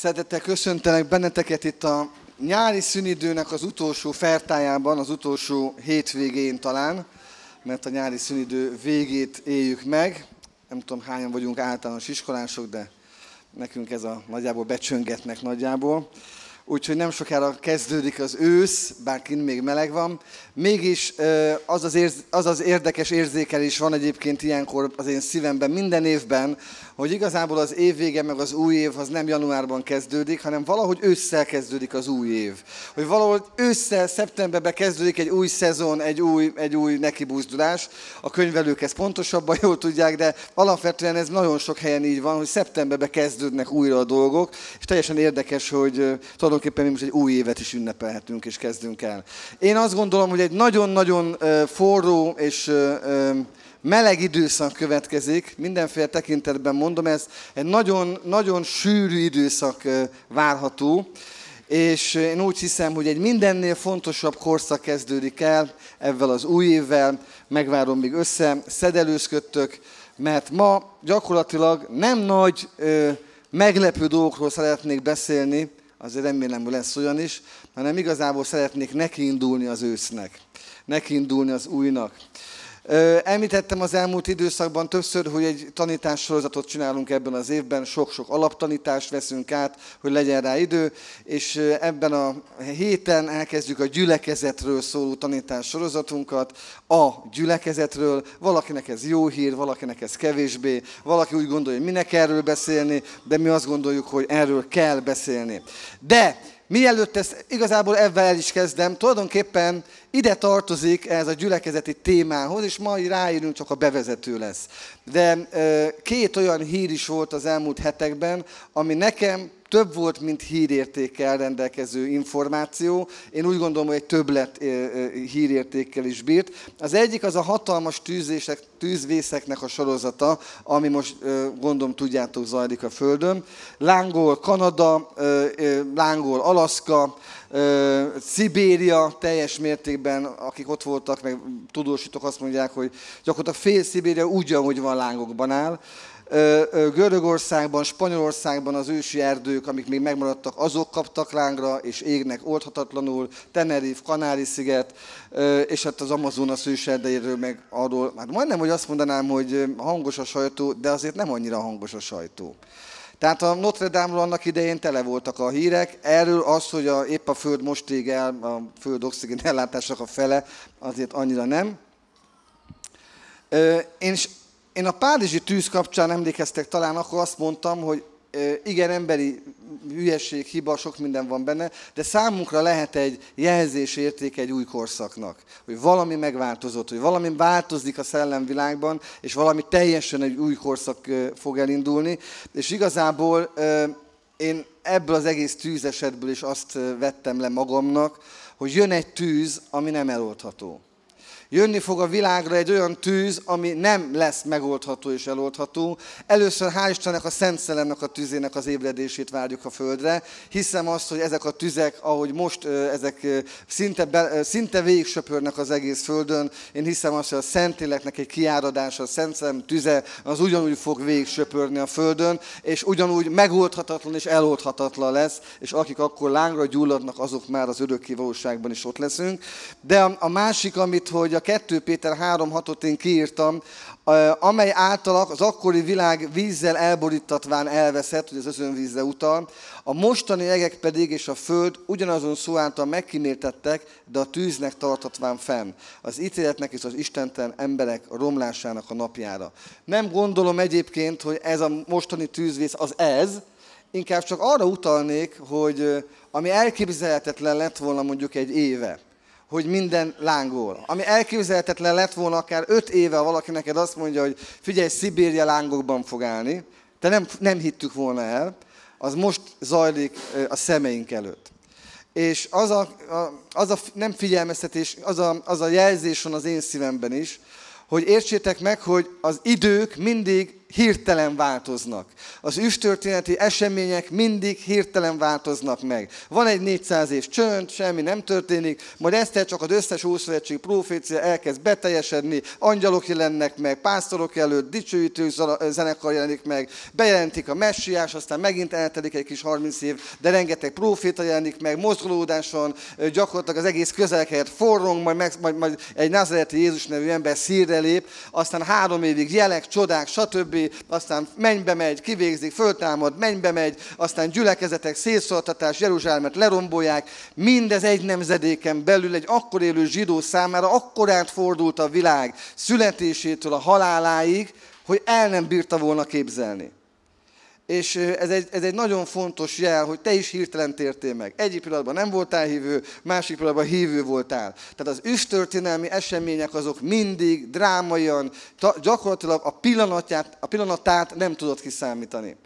Szeretettel köszöntelek benneteket itt a nyári szünidőnek az utolsó fertájában, az utolsó hétvégén talán, mert a nyári szünidő végét éljük meg. Nem tudom hányan vagyunk általános iskolások, de nekünk ez a nagyjából becsöngetnek nagyjából úgyhogy nem sokára kezdődik az ősz, bár kint még meleg van. Mégis az az, érz, az az érdekes érzékelés van egyébként ilyenkor az én szívemben minden évben, hogy igazából az év vége meg az új év az nem januárban kezdődik, hanem valahogy ősszel kezdődik az új év. Hogy valahogy ősszel, szeptemberben kezdődik egy új szezon, egy új, egy új nekibúzdulás. A könyvelők ezt pontosabban jól tudják, de alapvetően ez nagyon sok helyen így van, hogy szeptemberben kezdődnek újra a dolgok, és teljesen érdekes, hogy tudod, tulajdonképpen mi most egy új évet is ünnepelhetünk és kezdünk el. Én azt gondolom, hogy egy nagyon-nagyon forró és meleg időszak következik, mindenféle tekintetben mondom ezt, egy nagyon-nagyon sűrű időszak várható, és én úgy hiszem, hogy egy mindennél fontosabb korszak kezdődik el ezzel az új évvel, megvárom, még össze szedelőzködtök, mert ma gyakorlatilag nem nagy ö, meglepő dolgokról szeretnék beszélni, azért remélem, hogy lesz olyan is, hanem igazából szeretnék nekiindulni az ősznek, nekiindulni az újnak. Említettem az elmúlt időszakban többször, hogy egy tanítássorozatot csinálunk ebben az évben, sok-sok alaptanítást veszünk át, hogy legyen rá idő, és ebben a héten elkezdjük a gyülekezetről szóló tanítássorozatunkat, a gyülekezetről, valakinek ez jó hír, valakinek ez kevésbé, valaki úgy gondolja, hogy minek erről beszélni, de mi azt gondoljuk, hogy erről kell beszélni. De mielőtt ezt igazából ebben el is kezdem, tulajdonképpen ide tartozik ez a gyülekezeti témához, és majd ráírunk csak a bevezető lesz. De két olyan hír is volt az elmúlt hetekben, ami nekem több volt, mint hírértékkel rendelkező információ. Én úgy gondolom, hogy egy többlet hírértékkel is bírt. Az egyik az a hatalmas tűzések, tűzvészeknek a sorozata, ami most gondolom tudjátok zajlik a Földön. Lángol Kanada, lángol Alaszka, Szibéria teljes mértékben, akik ott voltak, meg tudósítok azt mondják, hogy gyakorlatilag fél Szibéria ugyanúgy van lángokban áll. Görögországban, Spanyolországban az ősi erdők, amik még megmaradtak, azok kaptak lángra, és égnek oldhatatlanul, Tenerife, Kanári-sziget, és hát az Amazonas erdejéről meg arról, hát majdnem, hogy azt mondanám, hogy hangos a sajtó, de azért nem annyira hangos a sajtó. Tehát a Notre Dame-ról annak idején tele voltak a hírek, erről az, hogy a, épp a Föld most ég el, a Föld oxigén ellátásnak a fele, azért annyira nem. Én, én a Párizsi tűz kapcsán emlékeztek talán, akkor azt mondtam, hogy igen, emberi hülyeség, hiba, sok minden van benne, de számunkra lehet egy jelzés érték egy új korszaknak, hogy valami megváltozott, hogy valami változik a szellemvilágban, és valami teljesen egy új korszak fog elindulni, és igazából én ebből az egész tűzesetből is azt vettem le magamnak, hogy jön egy tűz, ami nem eloldható. Jönni fog a világra egy olyan tűz, ami nem lesz megoldható és eloldható. Először hál' Istennek a Szent Szellemnek a tűzének az ébredését várjuk a földre. Hiszem azt, hogy ezek a tüzek, ahogy most ezek szinte, be, szinte végig söpörnek az egész földön, én hiszem azt, hogy a Szentléleknek egy kiáradása, a Szent Szellem tüze az ugyanúgy fog végig söpörni a földön, és ugyanúgy megoldhatatlan és eloldhatatlan lesz, és akik akkor lángra gyulladnak, azok már az örökké valóságban is ott leszünk. De a, a másik, amit hogy a 2 Péter 3.6-ot én kiírtam, amely által az akkori világ vízzel elborítatván elveszett, hogy az özönvízre utal, a mostani egek pedig és a föld ugyanazon szó által megkíméltettek, de a tűznek tartatván fenn, az ítéletnek és az istenten emberek romlásának a napjára. Nem gondolom egyébként, hogy ez a mostani tűzvész az ez, inkább csak arra utalnék, hogy ami elképzelhetetlen lett volna mondjuk egy éve, hogy minden lángol. Ami elképzelhetetlen lett volna, akár öt éve valaki neked azt mondja, hogy figyelj, Szibéria lángokban fog állni, de nem, nem hittük volna el, az most zajlik a szemeink előtt. És az a, a, az a nem figyelmeztetés, az a, az a jelzés van az én szívemben is, hogy értsétek meg, hogy az idők mindig hirtelen változnak. Az üstörténeti események mindig hirtelen változnak meg. Van egy 400 év csönd, semmi nem történik, majd ezt csak az összes ószövetségi profécia elkezd beteljesedni, angyalok jelennek meg, pásztorok előtt, dicsőítő zenekar jelenik meg, bejelentik a messiás, aztán megint eltelik egy kis 30 év, de rengeteg proféta jelenik meg, mozgolódáson, gyakorlatilag az egész közelkelet forrong, majd, meg, majd, majd egy nazareti Jézus nevű ember szírre lép, aztán három évig jelek, csodák, stb stb. Aztán mennybe megy, kivégzik, föltámad, mennybe megy, aztán gyülekezetek, szélszoltatás, Jeruzsálemet lerombolják. Mindez egy nemzedéken belül egy akkor élő zsidó számára akkor átfordult a világ születésétől a haláláig, hogy el nem bírta volna képzelni. És ez egy, ez egy nagyon fontos jel, hogy te is hirtelen tértél meg. Egyik pillanatban nem voltál hívő, másik pillanatban hívő voltál. Tehát az üstörténelmi események azok mindig drámaian, gyakorlatilag a, pillanatját, a pillanatát nem tudod kiszámítani.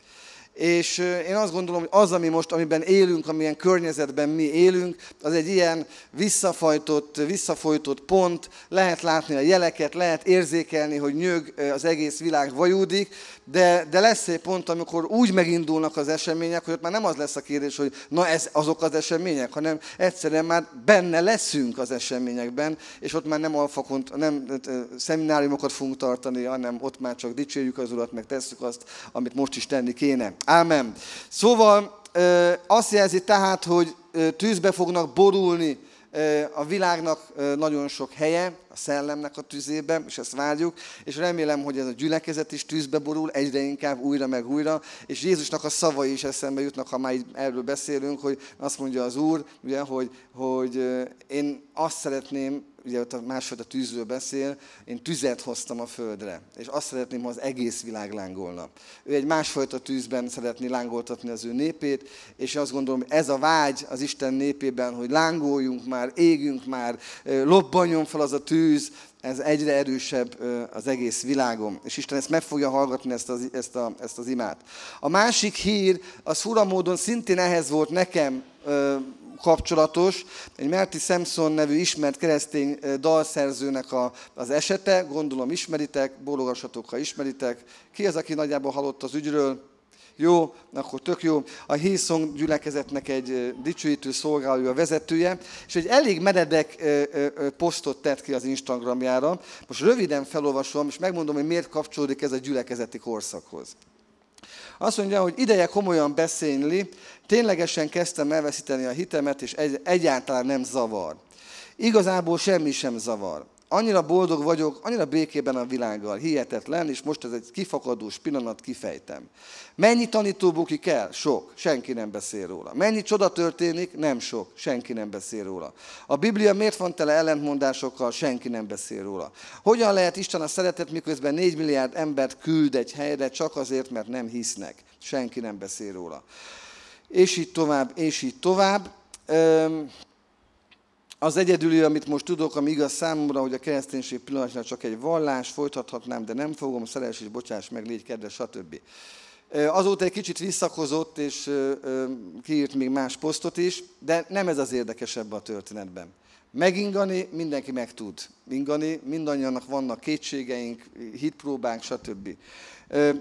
És én azt gondolom, hogy az, ami most, amiben élünk, amilyen környezetben mi élünk, az egy ilyen visszafajtott, visszafolytott pont, lehet látni a jeleket, lehet érzékelni, hogy nyög az egész világ vajúdik, de, de lesz egy pont, amikor úgy megindulnak az események, hogy ott már nem az lesz a kérdés, hogy na ez azok az események, hanem egyszerűen már benne leszünk az eseményekben, és ott már nem alfakont, nem szemináriumokat fogunk tartani, hanem ott már csak dicsérjük az Urat, meg tesszük azt, amit most is tenni kéne. Amen. Szóval azt jelzi tehát, hogy tűzbe fognak borulni a világnak nagyon sok helye, a szellemnek a tüzében, és ezt várjuk, és remélem, hogy ez a gyülekezet is tűzbe borul, egyre inkább újra meg újra, és Jézusnak a szavai is eszembe jutnak, ha már erről beszélünk, hogy azt mondja az Úr, ugye, hogy, hogy én azt szeretném, ugye ott a másod a tűzről beszél, én tüzet hoztam a földre, és azt szeretném, ha az egész világ lángolna. Ő egy másfajta tűzben szeretné lángoltatni az ő népét, és azt gondolom, hogy ez a vágy az Isten népében, hogy lángoljunk már, égünk már, lobbanjon fel az a tűz, ez egyre erősebb az egész világon. És Isten ezt meg fogja hallgatni, ezt az, ezt a, ezt az imát. A másik hír, az furamódon szintén ehhez volt nekem kapcsolatos. Egy Merti Samson nevű ismert keresztény dalszerzőnek a, az esete, gondolom ismeritek, bólogassatok, ha ismeritek. Ki az, aki nagyjából hallott az ügyről? Jó, akkor tök jó. A Hillsong gyülekezetnek egy dicsőítő szolgálója a vezetője, és egy elég meredek posztot tett ki az Instagramjára. Most röviden felolvasom, és megmondom, hogy miért kapcsolódik ez a gyülekezeti korszakhoz. Azt mondja, hogy ideje komolyan beszélni, ténylegesen kezdtem elveszíteni a hitemet, és ez egyáltalán nem zavar. Igazából semmi sem zavar annyira boldog vagyok, annyira békében a világgal, hihetetlen, és most ez egy kifakadós pillanat, kifejtem. Mennyi tanítóbuki kell? Sok, senki nem beszél róla. Mennyi csoda történik? Nem sok, senki nem beszél róla. A Biblia miért van tele ellentmondásokkal? Senki nem beszél róla. Hogyan lehet Isten a szeretet, miközben 4 milliárd embert küld egy helyre csak azért, mert nem hisznek? Senki nem beszél róla. És így tovább, és így tovább. Öm, az egyedüli, amit most tudok, ami igaz számomra, hogy a kereszténység pillanatnyilag csak egy vallás, folytathatnám, de nem fogom, szeres és bocsáss meg, légy kedves, stb. Azóta egy kicsit visszakozott, és kiírt még más posztot is, de nem ez az érdekesebb a történetben. Megingani mindenki meg tud ingani, mindannyianak vannak kétségeink, hitpróbánk, stb.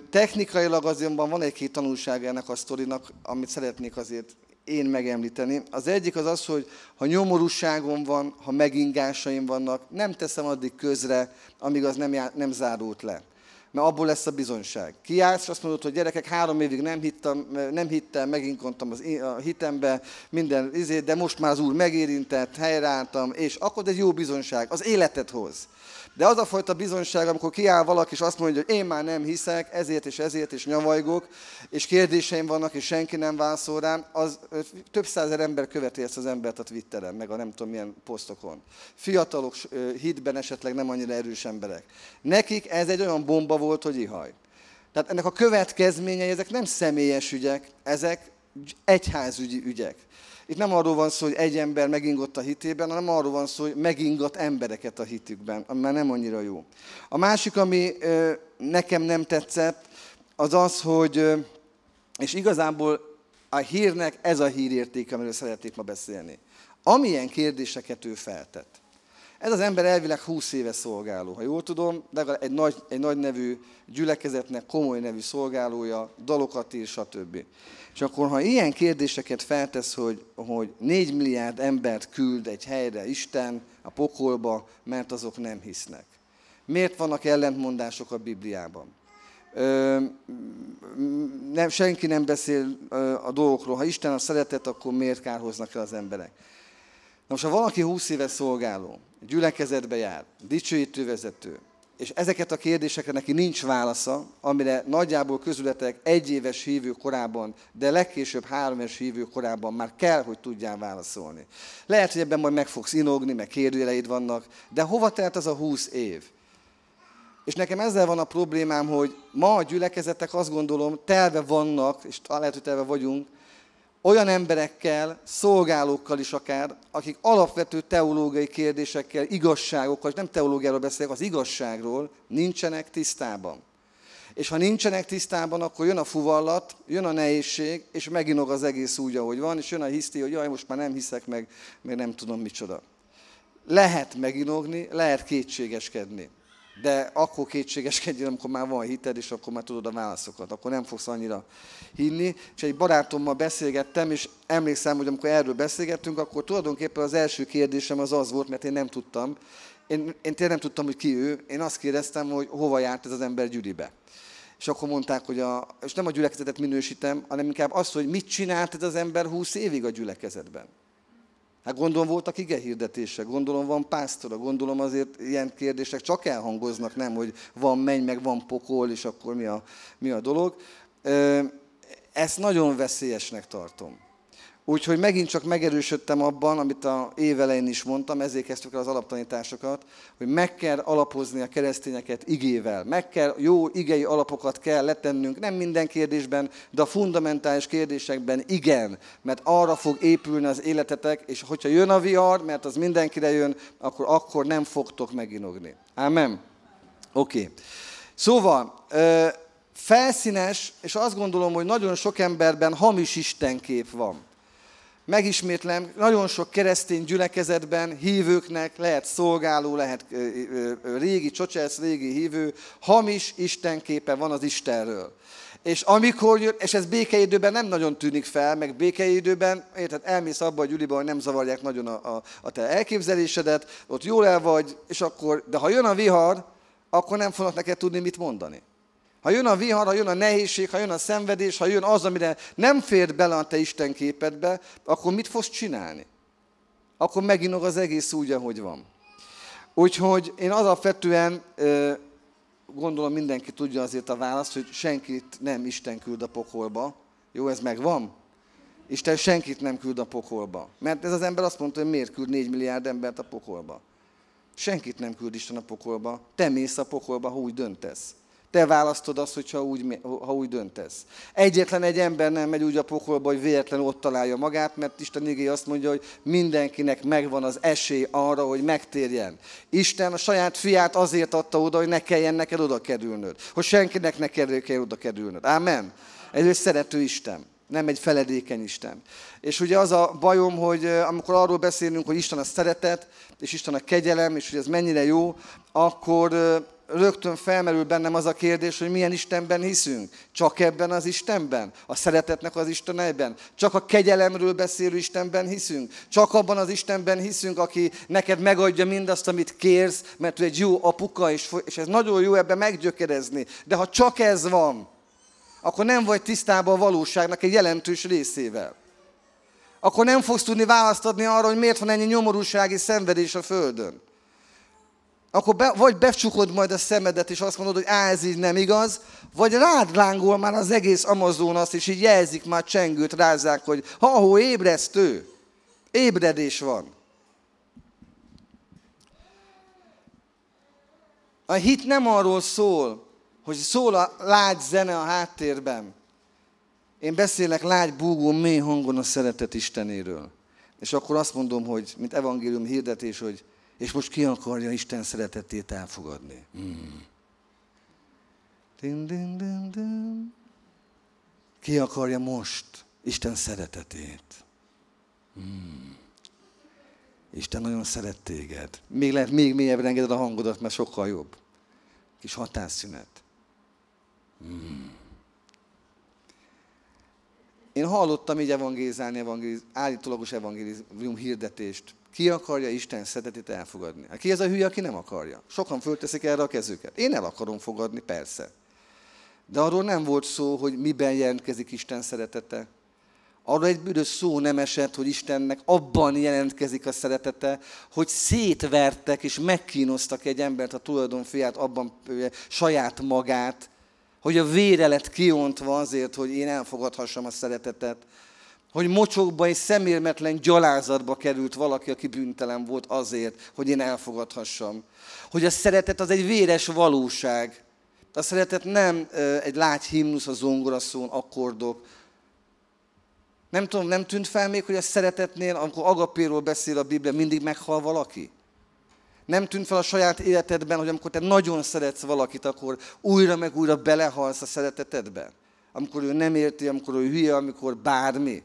Technikailag azonban van egy-két tanulság ennek a sztorinak, amit szeretnék azért én megemlíteni. Az egyik az az, hogy ha nyomorúságom van, ha megingásaim vannak, nem teszem addig közre, amíg az nem, já- nem zárult le. Mert abból lesz a bizonyság. Kiállsz, azt mondod, hogy gyerekek, három évig nem, hittem, nem hittem, meginkontam az, a hitembe, minden izét, de most már az úr megérintett, helyreálltam, és akkor ez jó bizonyság, az életet hoz. De az a fajta bizonyság, amikor kiáll valaki és azt mondja, hogy én már nem hiszek, ezért és ezért is nyavajgok, és kérdéseim vannak, és senki nem válaszol rám, az több százer ember követi ezt az embert a Twitteren, meg a nem tudom milyen posztokon. Fiatalok hitben esetleg nem annyira erős emberek. Nekik ez egy olyan bomba volt, hogy ihaj. Tehát ennek a következményei, ezek nem személyes ügyek, ezek egyházügyi ügyek. Itt nem arról van szó, hogy egy ember megingott a hitében, hanem arról van szó, hogy megingott embereket a hitükben, ami már nem annyira jó. A másik, ami nekem nem tetszett, az az, hogy, és igazából a hírnek ez a hírérték, amiről szeretnék ma beszélni. Amilyen kérdéseket ő feltett. Ez az ember elvileg 20 éve szolgáló, ha jól tudom, legalább egy nagy, egy nagy nevű gyülekezetnek komoly nevű szolgálója, dalokat ír, stb. És akkor, ha ilyen kérdéseket feltesz, hogy, hogy 4 milliárd embert küld egy helyre Isten a pokolba, mert azok nem hisznek. Miért vannak ellentmondások a Bibliában? Ö, nem, senki nem beszél ö, a dolgokról. Ha Isten a szeretet, akkor miért kárhoznak el az emberek? Na most, ha valaki 20 éve szolgáló, gyülekezetbe jár, dicsőítő vezető, és ezeket a kérdésekre neki nincs válasza, amire nagyjából közületek egy éves hívő korában, de legkésőbb három éves hívő korában már kell, hogy tudjál válaszolni. Lehet, hogy ebben majd meg fogsz inogni, meg kérdőjeleid vannak, de hova telt az a húsz év? És nekem ezzel van a problémám, hogy ma a gyülekezetek azt gondolom, telve vannak, és lehet, hogy telve vagyunk, olyan emberekkel, szolgálókkal is akár, akik alapvető teológiai kérdésekkel, igazságokkal, és nem teológiáról beszélek, az igazságról nincsenek tisztában. És ha nincsenek tisztában, akkor jön a fuvallat, jön a nehézség, és meginog az egész úgy, ahogy van, és jön a hiszti, hogy jaj, most már nem hiszek meg, mert nem tudom micsoda. Lehet meginogni, lehet kétségeskedni de akkor kétségeskedjél, amikor már van hited, és akkor már tudod a válaszokat, akkor nem fogsz annyira hinni. És egy barátommal beszélgettem, és emlékszem, hogy amikor erről beszélgettünk, akkor tulajdonképpen az első kérdésem az az volt, mert én nem tudtam, én, én tényleg nem tudtam, hogy ki ő, én azt kérdeztem, hogy hova járt ez az ember Gyülibe. És akkor mondták, hogy a, és nem a gyülekezetet minősítem, hanem inkább azt, hogy mit csinált ez az ember 20 évig a gyülekezetben. Hát gondolom voltak ige hirdetése, gondolom van pásztora, gondolom azért ilyen kérdések csak elhangoznak, nem, hogy van menny, meg van pokol, és akkor mi a, mi a dolog. Ezt nagyon veszélyesnek tartom. Úgyhogy megint csak megerősödtem abban, amit a évelején is mondtam, ezért kezdtük el az alaptanításokat, hogy meg kell alapozni a keresztényeket igével. Meg kell, jó igei alapokat kell letennünk, nem minden kérdésben, de a fundamentális kérdésekben igen, mert arra fog épülni az életetek, és hogyha jön a vihar, mert az mindenkire jön, akkor akkor nem fogtok meginogni. Amen? Oké. Okay. Szóval, felszínes, és azt gondolom, hogy nagyon sok emberben hamis istenkép van megismétlem, nagyon sok keresztény gyülekezetben hívőknek lehet szolgáló, lehet régi csocsász, régi hívő, hamis istenképe van az Istenről. És amikor jön, és ez békeidőben nem nagyon tűnik fel, meg békeidőben, érted, elmész abba a gyülibe, hogy nem zavarják nagyon a, a, a te elképzelésedet, ott jól el vagy, és akkor, de ha jön a vihar, akkor nem fognak neked tudni mit mondani. Ha jön a vihar, ha jön a nehézség, ha jön a szenvedés, ha jön az, amire nem fér bele a te Isten képedbe, akkor mit fogsz csinálni? Akkor meginog az egész úgy, ahogy van. Úgyhogy én az fetően, gondolom mindenki tudja azért a választ, hogy senkit nem Isten küld a pokolba. Jó, ez megvan? Isten senkit nem küld a pokolba. Mert ez az ember azt mondta, hogy miért küld 4 milliárd embert a pokolba. Senkit nem küld Isten a pokolba. Te mész a pokolba, ha úgy döntesz. Te választod azt, hogyha úgy, ha úgy döntesz. Egyetlen egy ember nem megy úgy a pokolba, hogy véletlenül ott találja magát, mert Isten igény azt mondja, hogy mindenkinek megvan az esély arra, hogy megtérjen. Isten a saját fiát azért adta oda, hogy ne kelljen neked oda kerülnöd. Hogy senkinek ne kelljen oda kerülnöd. Amen. Ez egy szerető Isten nem egy feledékeny Isten. És ugye az a bajom, hogy amikor arról beszélünk, hogy Isten a szeretet, és Isten a kegyelem, és hogy ez mennyire jó, akkor rögtön felmerül bennem az a kérdés, hogy milyen Istenben hiszünk. Csak ebben az Istenben? A szeretetnek az Istenben? Csak a kegyelemről beszélő Istenben hiszünk? Csak abban az Istenben hiszünk, aki neked megadja mindazt, amit kérsz, mert ő egy jó apuka, és, és ez nagyon jó ebben meggyökerezni. De ha csak ez van, akkor nem vagy tisztában a valóságnak egy jelentős részével. Akkor nem fogsz tudni választ adni arra, hogy miért van ennyi nyomorúsági szenvedés a Földön akkor be, vagy becsukod majd a szemedet, és azt mondod, hogy á, ez így nem igaz, vagy rád lángol már az egész Amazonas, és így jelzik már csengőt, rázzák, hogy ha hó ébresztő, ébredés van. A hit nem arról szól, hogy szól a lágy zene a háttérben. Én beszélek lágy búgó mély hangon a szeretet Istenéről. És akkor azt mondom, hogy, mint evangélium hirdetés, hogy és most ki akarja Isten szeretetét elfogadni? Hmm. Din, din, din, din. Ki akarja most Isten szeretetét? Hmm. Isten nagyon szeret téged. Még lehet, még mélyebbre engeded a hangodat, mert sokkal jobb. Kis hatásszünet. Hmm én hallottam így evangélizálni, evangéliz, állítólagos evangélium hirdetést. Ki akarja Isten szeretetét elfogadni? Hát ki ez a hülye, aki nem akarja? Sokan fölteszik erre a kezüket. Én el akarom fogadni, persze. De arról nem volt szó, hogy miben jelentkezik Isten szeretete. Arról egy büdös szó nem esett, hogy Istennek abban jelentkezik a szeretete, hogy szétvertek és megkínoztak egy embert, a tulajdonfiát, abban saját magát, hogy a vére lett kiontva azért, hogy én elfogadhassam a szeretetet, hogy mocsokba és szemérmetlen gyalázatba került valaki, aki bűntelen volt azért, hogy én elfogadhassam. Hogy a szeretet az egy véres valóság. A szeretet nem egy lágy himnusz a zongoraszón, akkordok. Nem tudom, nem tűnt fel még, hogy a szeretetnél, amikor agapéról beszél a Biblia, mindig meghal valaki? Nem tűnt fel a saját életedben, hogy amikor te nagyon szeretsz valakit, akkor újra meg újra belehalsz a szeretetedbe. Amikor ő nem érti, amikor ő hülye, amikor bármi.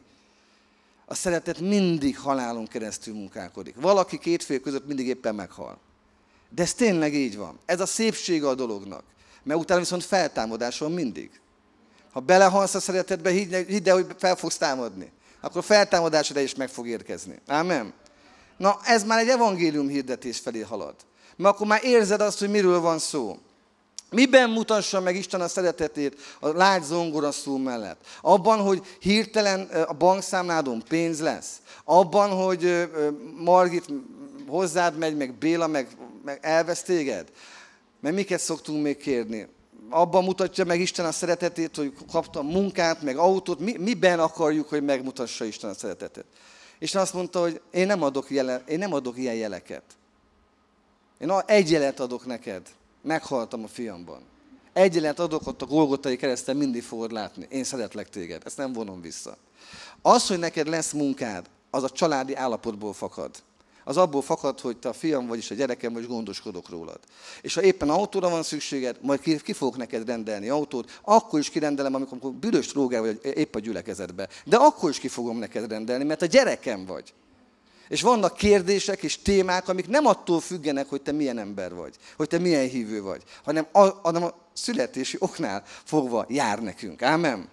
A szeretet mindig halálon keresztül munkálkodik. Valaki két fél között mindig éppen meghal. De ez tényleg így van. Ez a szépsége a dolognak. Mert utána viszont feltámadás van mindig. Ha belehalsz a szeretetbe, hidd, el, hogy fel fogsz támadni. Akkor feltámadásra is meg fog érkezni. Ámen. Na, ez már egy evangélium hirdetés felé halad. Mert akkor már érzed azt, hogy miről van szó. Miben mutassa meg Isten a szeretetét a lágy zongora szó mellett? Abban, hogy hirtelen a bankszámládon pénz lesz? Abban, hogy Margit hozzád megy, meg Béla, meg, meg elvesz téged? Mert miket szoktunk még kérni? Abban mutatja meg Isten a szeretetét, hogy kaptam munkát, meg autót. Mi, miben akarjuk, hogy megmutassa Isten a szeretetét? és azt mondta, hogy én nem adok, jele, én nem adok ilyen jeleket. Én egy jelet adok neked. Meghaltam a fiamban. Egy jelet adok ott a Golgotai kereszten, mindig fogod látni. Én szeretlek téged. Ezt nem vonom vissza. Az, hogy neked lesz munkád, az a családi állapotból fakad az abból fakad, hogy te a fiam vagyis a gyerekem vagy gondoskodok rólad. És ha éppen autóra van szükséged, majd ki, ki fogok neked rendelni autót, akkor is kirendelem, amikor büdös trógál vagy épp a gyülekezetbe. De akkor is ki fogom neked rendelni, mert a gyerekem vagy. És vannak kérdések és témák, amik nem attól függenek, hogy te milyen ember vagy, hogy te milyen hívő vagy, hanem a, hanem a születési oknál fogva jár nekünk. Ámen?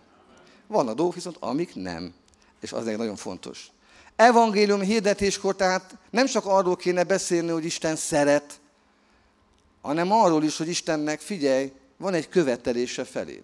Van a dolgok viszont, amik nem. És az egy nagyon fontos. Evangélium hirdetéskor tehát nem csak arról kéne beszélni, hogy Isten szeret, hanem arról is, hogy Istennek figyelj, van egy követelése feléd.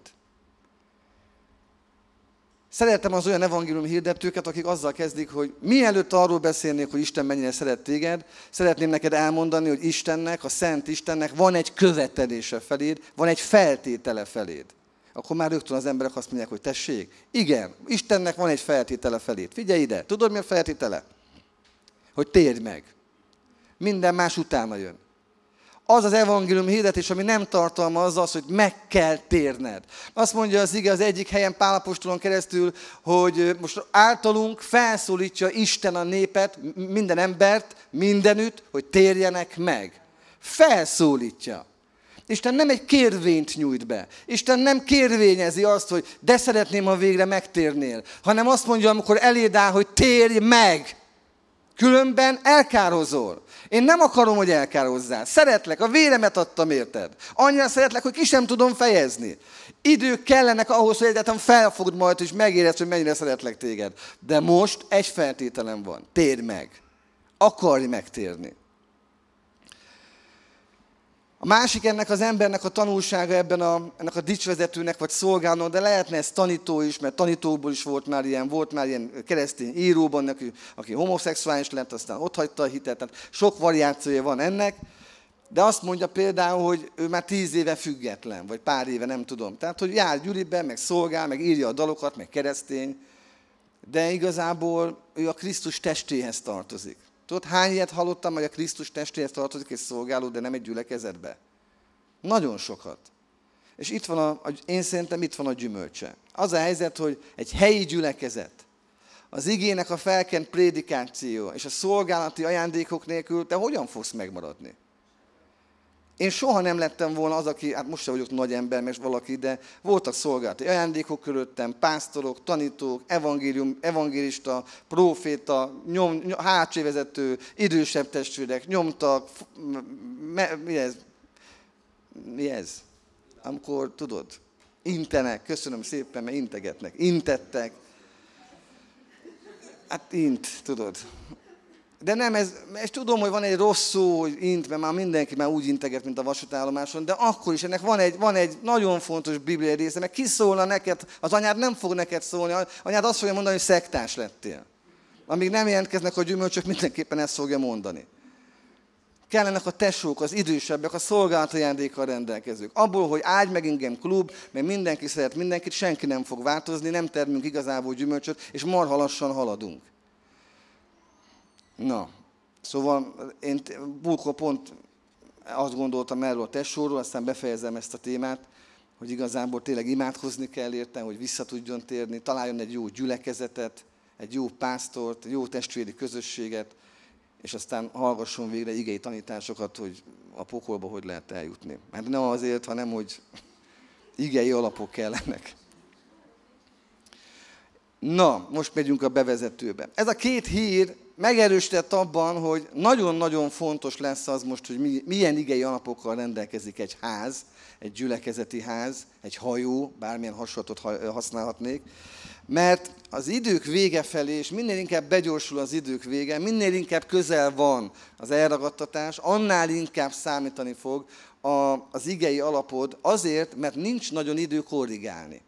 Szeretem az olyan evangélium hirdetőket, akik azzal kezdik, hogy mielőtt arról beszélnék, hogy Isten mennyire szeret téged, szeretném neked elmondani, hogy Istennek, a Szent Istennek van egy követelése feléd, van egy feltétele feléd akkor már rögtön az emberek azt mondják, hogy tessék, igen, Istennek van egy feltétele felét. Figyelj ide, tudod mi a feltétele? Hogy térj meg. Minden más utána jön. Az az evangélium hirdetés, ami nem tartalmazza az, hogy meg kell térned. Azt mondja az ige az egyik helyen Pálapostolon keresztül, hogy most általunk felszólítja Isten a népet, minden embert, mindenütt, hogy térjenek meg. Felszólítja. Isten nem egy kérvényt nyújt be. Isten nem kérvényezi azt, hogy de szeretném, ha végre megtérnél, hanem azt mondja, amikor eléd áll, hogy térj meg. Különben elkározol. Én nem akarom, hogy elkározzál. Szeretlek, a véremet adtam érted. Annyira szeretlek, hogy ki sem tudom fejezni. Idők kellenek ahhoz, hogy egyáltalán felfogd majd, és megérezd, hogy mennyire szeretlek téged. De most egy feltételem van. Térj meg. Akarj megtérni. A másik ennek az embernek a tanulsága ebben a, ennek a dicsvezetőnek vagy szolgálnak, de lehetne ez tanító is, mert tanítóból is volt már ilyen, volt már ilyen keresztény íróban, aki, aki homoszexuális lett, aztán hagyta a hitet, tehát sok variációja van ennek. De azt mondja például, hogy ő már tíz éve független, vagy pár éve, nem tudom. Tehát, hogy jár Gyuriben, meg szolgál, meg írja a dalokat, meg keresztény, de igazából ő a Krisztus testéhez tartozik. Tudod, hány ilyet hallottam, hogy a Krisztus testéhez tartozik és szolgáló, de nem egy gyülekezetbe? Nagyon sokat. És itt van, a, én szerintem itt van a gyümölcse. Az a helyzet, hogy egy helyi gyülekezet, az igének a felkent prédikáció és a szolgálati ajándékok nélkül te hogyan fogsz megmaradni? Én soha nem lettem volna az, aki, hát most sem vagyok nagy ember, mert valaki, de voltak szolgálati ajándékok körülöttem, pásztorok, tanítók, evangélium, evangélista, proféta, nyom, nyom, hátsévezető, idősebb testvérek, nyomtak, me, mi ez? Mi ez? Amikor, tudod, intenek, köszönöm szépen, mert integetnek, intettek. Hát int, tudod. De nem, ez, és tudom, hogy van egy rossz szó, hogy int, mert már mindenki már úgy integet, mint a vasútállomáson, de akkor is ennek van egy, van egy nagyon fontos bibliai része, mert szólna neked, az anyád nem fog neked szólni, anyád azt fogja mondani, hogy szektás lettél. Amíg nem jelentkeznek a gyümölcsök, mindenképpen ezt fogja mondani. Kellenek a tesók, az idősebbek, a ajándékkal rendelkezők. Abból, hogy ágy meg engem klub, mert mindenki szeret mindenkit, senki nem fog változni, nem termünk igazából gyümölcsöt, és marha lassan haladunk. Na, szóval én Bulko pont azt gondoltam erről a tesóról, aztán befejezem ezt a témát, hogy igazából tényleg imádkozni kell érte, hogy vissza tudjon térni, találjon egy jó gyülekezetet, egy jó pásztort, jó testvéri közösséget, és aztán hallgasson végre igei tanításokat, hogy a pokolba hogy lehet eljutni. Mert hát nem azért, hanem hogy igei alapok kellenek. Na, most megyünk a bevezetőbe. Ez a két hír megerősített abban, hogy nagyon-nagyon fontos lesz az most, hogy milyen igei alapokkal rendelkezik egy ház, egy gyülekezeti ház, egy hajó, bármilyen hasonlatot használhatnék, mert az idők vége felé, és minél inkább begyorsul az idők vége, minél inkább közel van az elragadtatás, annál inkább számítani fog az igei alapod azért, mert nincs nagyon idő korrigálni.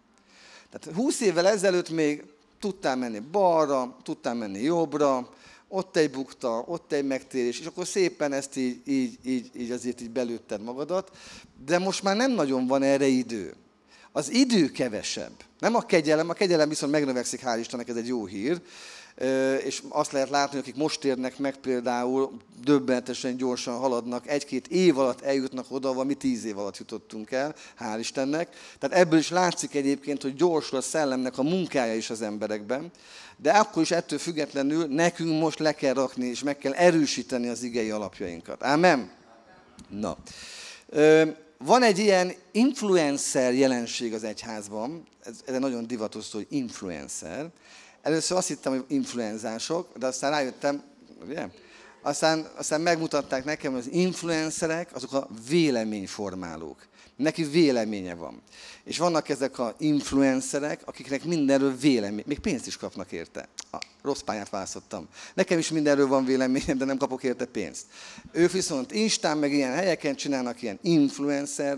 Tehát 20 évvel ezelőtt még tudtál menni balra, tudtál menni jobbra, ott egy bukta, ott egy megtérés, és akkor szépen ezt így, így, így, így azért így belőtted magadat, de most már nem nagyon van erre idő. Az idő kevesebb. Nem a kegyelem, a kegyelem viszont megnövekszik, hál' Istennek, ez egy jó hír, és azt lehet látni, akik most térnek meg például, döbbenetesen gyorsan haladnak, egy-két év alatt eljutnak oda, ahol mi tíz év alatt jutottunk el, hál' Istennek. Tehát ebből is látszik egyébként, hogy gyorsul a szellemnek a munkája is az emberekben de akkor is ettől függetlenül nekünk most le kell rakni, és meg kell erősíteni az igei alapjainkat. Ámen? Na. Van egy ilyen influencer jelenség az egyházban, ez, ez nagyon divatos, hogy influencer. Először azt hittem, hogy influenzások, de aztán rájöttem, ugye? Aztán, aztán megmutatták nekem, hogy az influencerek azok a véleményformálók. Neki véleménye van. És vannak ezek a influencerek, akiknek mindenről vélemény, még pénzt is kapnak érte. A rossz pályát választottam. Nekem is mindenről van véleményem, de nem kapok érte pénzt. Ő viszont Instán meg ilyen helyeken csinálnak ilyen influencer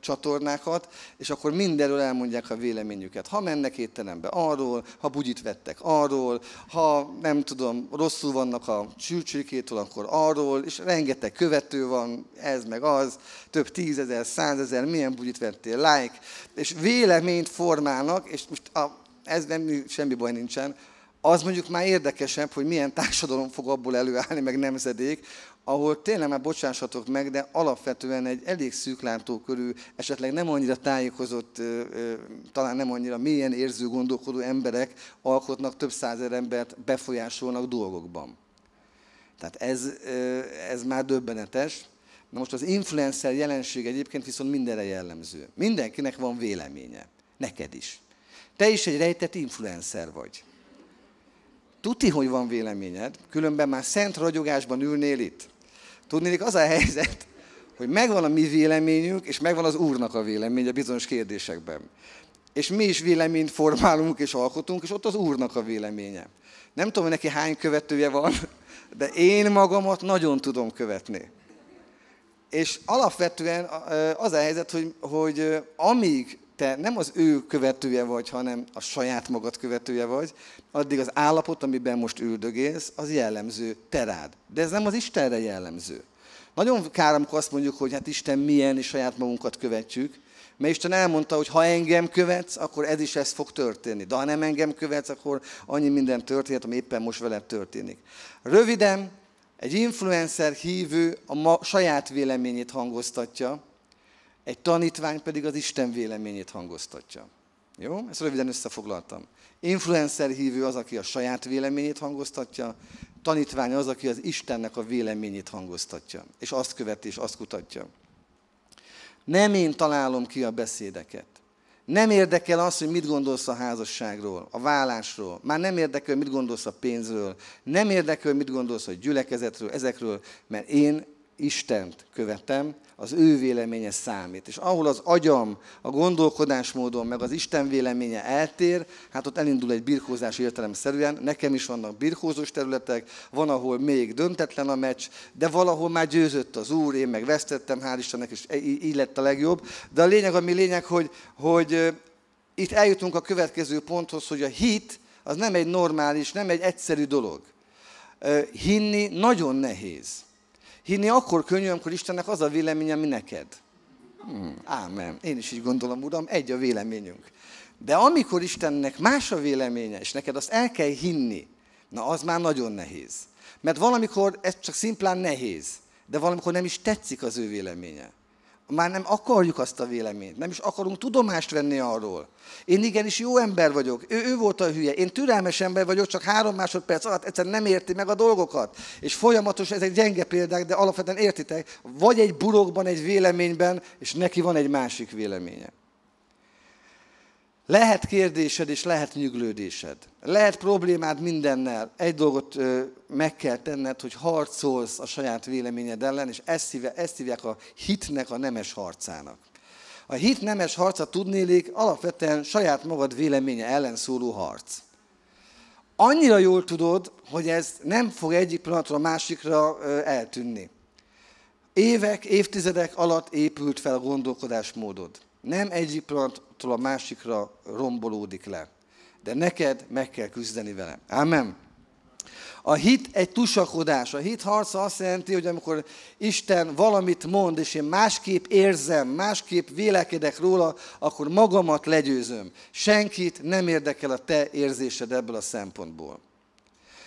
csatornákat, és akkor mindenről elmondják a véleményüket. Ha mennek étterembe arról, ha bugyit vettek arról, ha nem tudom, rosszul vannak a csülcsőkétől, akkor arról, és rengeteg követő van, ez meg az, több tízezer, százezer, nézel, milyen bugyit vettél, like, és véleményt formálnak, és most a, ez nem, semmi baj nincsen, az mondjuk már érdekesebb, hogy milyen társadalom fog abból előállni, meg nemzedék, ahol tényleg már bocsássatok meg, de alapvetően egy elég körül, esetleg nem annyira tájékozott, talán nem annyira mélyen érző, gondolkodó emberek alkotnak több százer embert, befolyásolnak dolgokban. Tehát ez, ez már döbbenetes. Na most az influencer jelenség egyébként viszont mindenre jellemző. Mindenkinek van véleménye. Neked is. Te is egy rejtett influencer vagy. Tuti, hogy van véleményed, különben már szent ragyogásban ülnél itt. hogy az a helyzet, hogy megvan a mi véleményünk, és megvan az Úrnak a véleménye bizonyos kérdésekben. És mi is véleményt formálunk és alkotunk, és ott az Úrnak a véleménye. Nem tudom, hogy neki hány követője van, de én magamat nagyon tudom követni. És alapvetően az a helyzet, hogy, hogy amíg te nem az ő követője vagy, hanem a saját magad követője vagy, addig az állapot, amiben most üldögélsz, az jellemző terád. De ez nem az Istenre jellemző. Nagyon kár, amikor azt mondjuk, hogy hát Isten milyen, és saját magunkat követjük, mert Isten elmondta, hogy ha engem követsz, akkor ez is ez fog történni. De ha nem engem követsz, akkor annyi minden történhet, ami éppen most veled történik. Röviden, egy influencer hívő a ma saját véleményét hangoztatja, egy tanítvány pedig az Isten véleményét hangoztatja. Jó? Ezt röviden összefoglaltam. Influencer hívő az, aki a saját véleményét hangoztatja, tanítvány az, aki az Istennek a véleményét hangoztatja, és azt követi, és azt kutatja. Nem én találom ki a beszédeket. Nem érdekel az, hogy mit gondolsz a házasságról, a vállásról. Már nem érdekel, mit gondolsz a pénzről. Nem érdekel, mit gondolsz a gyülekezetről, ezekről, mert én Istent követem, az ő véleménye számít. És ahol az agyam, a gondolkodásmódom, meg az Isten véleménye eltér, hát ott elindul egy birkózás értelemszerűen. Nekem is vannak birkózós területek, van, ahol még döntetlen a meccs, de valahol már győzött az Úr, én meg vesztettem, hál' Istennek, és így lett a legjobb. De a lényeg, ami lényeg, hogy, hogy itt eljutunk a következő ponthoz, hogy a hit az nem egy normális, nem egy egyszerű dolog. Hinni nagyon nehéz. Hinni akkor könnyű, amikor Istennek az a véleménye, ami neked. Hmm, ámen. Én is így gondolom, Uram, egy a véleményünk. De amikor Istennek más a véleménye, és neked azt el kell hinni, na az már nagyon nehéz. Mert valamikor ez csak szimplán nehéz, de valamikor nem is tetszik az ő véleménye. Már nem akarjuk azt a véleményt, nem is akarunk tudomást venni arról. Én igenis jó ember vagyok, ő, ő volt a hülye, én türelmes ember vagyok, csak három másodperc alatt egyszer nem érti meg a dolgokat. És folyamatos, ezek gyenge példák, de alapvetően értitek, vagy egy burokban, egy véleményben, és neki van egy másik véleménye. Lehet kérdésed és lehet nyüglődésed. Lehet problémád mindennel. Egy dolgot ö, meg kell tenned, hogy harcolsz a saját véleményed ellen, és ezt, hívják, ezt hívják a hitnek a nemes harcának. A hit nemes harca tudnélék alapvetően saját magad véleménye ellen szóló harc. Annyira jól tudod, hogy ez nem fog egyik pillanatra a másikra ö, eltűnni. Évek, évtizedek alatt épült fel a gondolkodásmódod nem egyik pillanattól a másikra rombolódik le, de neked meg kell küzdeni vele. Amen. A hit egy tusakodás. A hit harca azt jelenti, hogy amikor Isten valamit mond, és én másképp érzem, másképp vélekedek róla, akkor magamat legyőzöm. Senkit nem érdekel a te érzésed ebből a szempontból.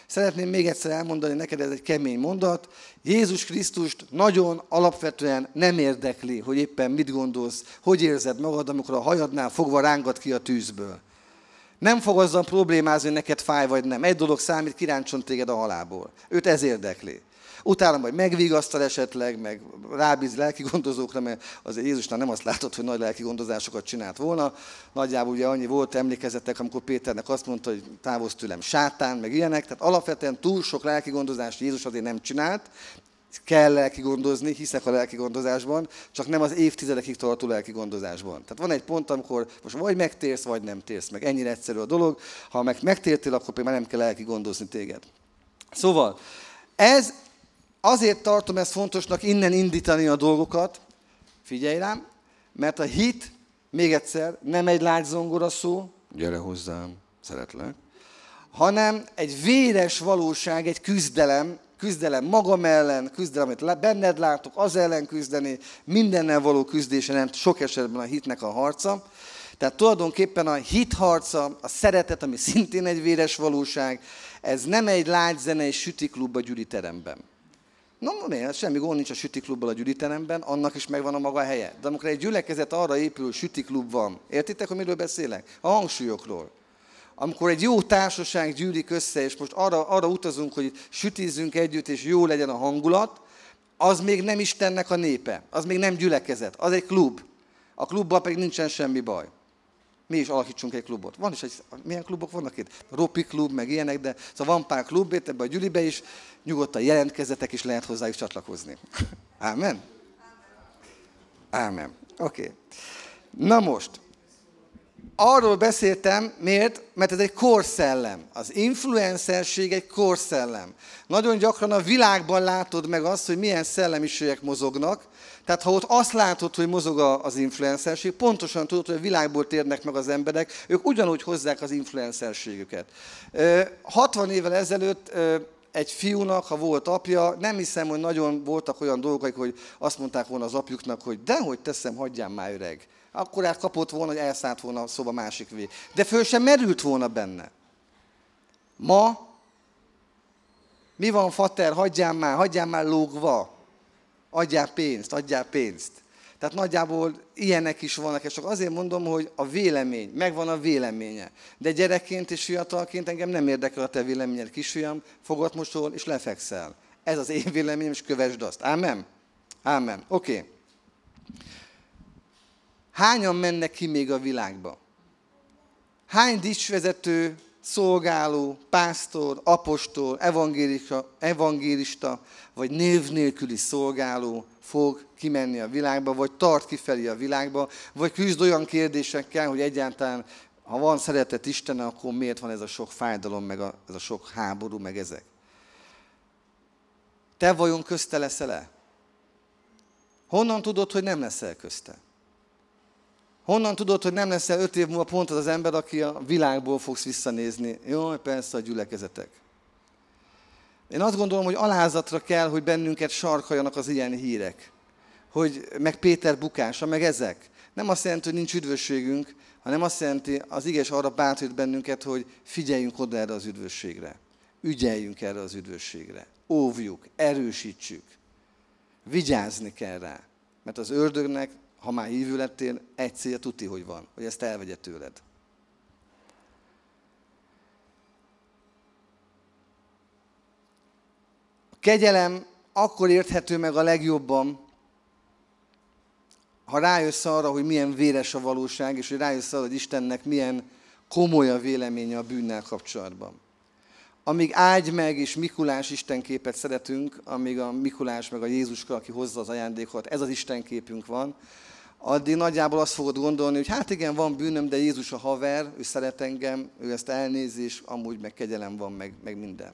Szeretném még egyszer elmondani neked, ez egy kemény mondat. Jézus Krisztust nagyon alapvetően nem érdekli, hogy éppen mit gondolsz, hogy érzed magad, amikor a hajadnál fogva rángat ki a tűzből. Nem fog azzal problémázni, hogy neked fáj vagy nem. Egy dolog számít, kiráncson téged a halából. Őt ez érdekli. Utána majd megvigasztal esetleg, meg rábíz lelki gondozókra, mert az Jézusnál nem azt látott, hogy nagy lelki gondozásokat csinált volna. Nagyjából ugye annyi volt emlékezetek, amikor Péternek azt mondta, hogy távozz tőlem sátán, meg ilyenek. Tehát alapvetően túl sok lelki gondozást Jézus azért nem csinált, kell lelki gondozni, hiszek a lelki gondozásban, csak nem az évtizedekig tartó lelki gondozásban. Tehát van egy pont, amikor most vagy megtérsz, vagy nem térsz meg. Ennyire egyszerű a dolog. Ha meg megtértél, akkor már nem kell lelki gondozni téged. Szóval, ez azért tartom ezt fontosnak innen indítani a dolgokat, figyelj rám, mert a hit, még egyszer, nem egy lágy zongora szó, gyere hozzám, szeretlek, hanem egy véres valóság, egy küzdelem, küzdelem magam ellen, küzdelem, amit benned látok, az ellen küzdeni, mindennel való küzdése nem sok esetben a hitnek a harca. Tehát tulajdonképpen a hit harca, a szeretet, ami szintén egy véres valóság, ez nem egy lágy zene és sütiklub a Gyuri teremben. Na, miért? Hát semmi gond nincs a sütiklubbal a gyűliteremben, annak is megvan a maga helye. De amikor egy gyülekezet arra épül, sütiklub van, értitek, hogy miről beszélek? A hangsúlyokról. Amikor egy jó társaság gyűlik össze, és most arra, arra utazunk, hogy sütízzünk együtt, és jó legyen a hangulat, az még nem Istennek a népe, az még nem gyülekezet, az egy klub. A klubban pedig nincsen semmi baj mi is alakítsunk egy klubot. Van is egy, milyen klubok vannak itt? Ropi klub, meg ilyenek, de szóval van pár klub, itt ebbe a Gyülibe is, nyugodtan jelentkezzetek, és lehet hozzájuk csatlakozni. Ámen? Ámen. Oké. Okay. Na most, arról beszéltem, miért? Mert ez egy korszellem. Az influencerség egy korszellem. Nagyon gyakran a világban látod meg azt, hogy milyen szellemiségek mozognak, tehát ha ott azt látod, hogy mozog az influencerség, pontosan tudod, hogy a világból térnek meg az emberek, ők ugyanúgy hozzák az influencerségüket. 60 évvel ezelőtt egy fiúnak, ha volt apja, nem hiszem, hogy nagyon voltak olyan dolgok, hogy azt mondták volna az apjuknak, hogy dehogy teszem, hagyjam már öreg. Akkor át kapott volna, hogy elszállt volna a szoba másik vé. De föl sem merült volna benne. Ma mi van, fater, hagyjál már, hagyjál már lógva adjál pénzt, adjál pénzt. Tehát nagyjából ilyenek is vannak, és csak azért mondom, hogy a vélemény, megvan a véleménye. De gyerekként és fiatalként engem nem érdekel a te véleményed, kisfiam, Fogad mosol és lefekszel. Ez az én véleményem, és kövesd azt. Ámen? Ámen. Oké. Okay. Hányan mennek ki még a világba? Hány dicsvezető szolgáló, pásztor, apostol, evangélista, evangélista vagy név nélküli szolgáló fog kimenni a világba, vagy tart kifelé a világba, vagy küzd olyan kérdésekkel, hogy egyáltalán, ha van szeretet Isten, akkor miért van ez a sok fájdalom, meg a, ez a sok háború, meg ezek? Te vajon közte leszel-e? Honnan tudod, hogy nem leszel közte? Honnan tudod, hogy nem leszel öt év múlva pont az az ember, aki a világból fogsz visszanézni? Jó, persze a gyülekezetek. Én azt gondolom, hogy alázatra kell, hogy bennünket sarkaljanak az ilyen hírek. Hogy meg Péter bukása, meg ezek. Nem azt jelenti, hogy nincs üdvösségünk, hanem azt jelenti, az iges arra bátorít bennünket, hogy figyeljünk oda erre az üdvösségre. Ügyeljünk erre az üdvösségre. Óvjuk, erősítsük. Vigyázni kell rá. Mert az ördögnek ha már hívő lettél, egy célja tuti, hogy van, hogy ezt elvegye tőled. A kegyelem akkor érthető meg a legjobban, ha rájössz arra, hogy milyen véres a valóság, és hogy rájössz arra, hogy Istennek milyen komoly a véleménye a bűnnel kapcsolatban amíg ágy meg és Mikulás istenképet szeretünk, amíg a Mikulás meg a Jézuska, aki hozza az ajándékot, ez az istenképünk van, addig nagyjából azt fogod gondolni, hogy hát igen, van bűnöm, de Jézus a haver, ő szeret engem, ő ezt elnézi, és amúgy meg kegyelem van, meg, meg minden.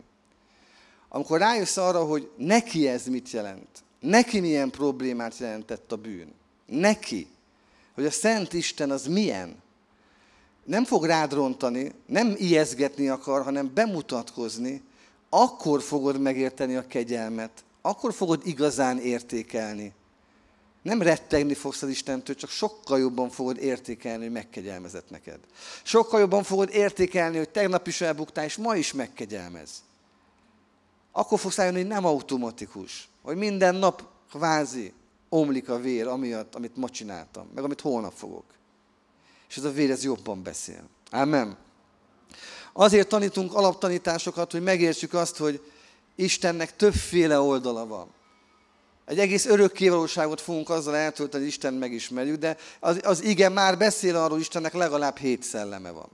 Amikor rájössz arra, hogy neki ez mit jelent, neki milyen problémát jelentett a bűn, neki, hogy a Szent Isten az milyen, nem fog rád rontani, nem ijeszgetni akar, hanem bemutatkozni, akkor fogod megérteni a kegyelmet, akkor fogod igazán értékelni. Nem rettegni fogsz az Istentől, csak sokkal jobban fogod értékelni, hogy megkegyelmezett neked. Sokkal jobban fogod értékelni, hogy tegnap is elbuktál, és ma is megkegyelmez. Akkor fogsz rájönni, hogy nem automatikus, hogy minden nap kvázi omlik a vér, amiatt, amit ma csináltam, meg amit holnap fogok és ez a vér ez jobban beszél. Amen. Azért tanítunk alaptanításokat, hogy megértsük azt, hogy Istennek többféle oldala van. Egy egész örökkévalóságot fogunk azzal eltölteni, hogy Isten megismerjük, de az, az igen már beszél arról, hogy Istennek legalább hét szelleme van.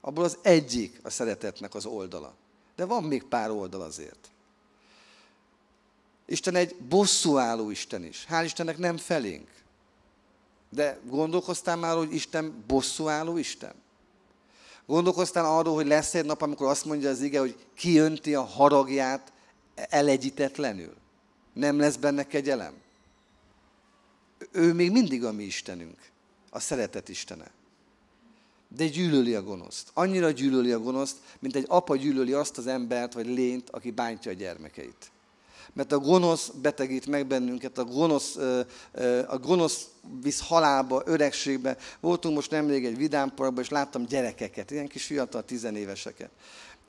Abból az egyik a szeretetnek az oldala. De van még pár oldal azért. Isten egy bosszúálló Isten is. Hál' Istennek nem felénk. De gondolkoztál már, hogy Isten bosszúálló Isten? Gondolkoztál arról, hogy lesz egy nap, amikor azt mondja az ige, hogy kiönti a haragját elegyítetlenül? Nem lesz benne kegyelem? Ő még mindig a mi Istenünk, a szeretet Istene. De gyűlöli a gonoszt. Annyira gyűlöli a gonoszt, mint egy apa gyűlöli azt az embert vagy lényt, aki bántja a gyermekeit mert a gonosz betegít meg bennünket, a gonosz, a gonosz visz halálba, öregségbe. Voltunk most nemrég egy vidámparkban, és láttam gyerekeket, ilyen kis fiatal tizenéveseket.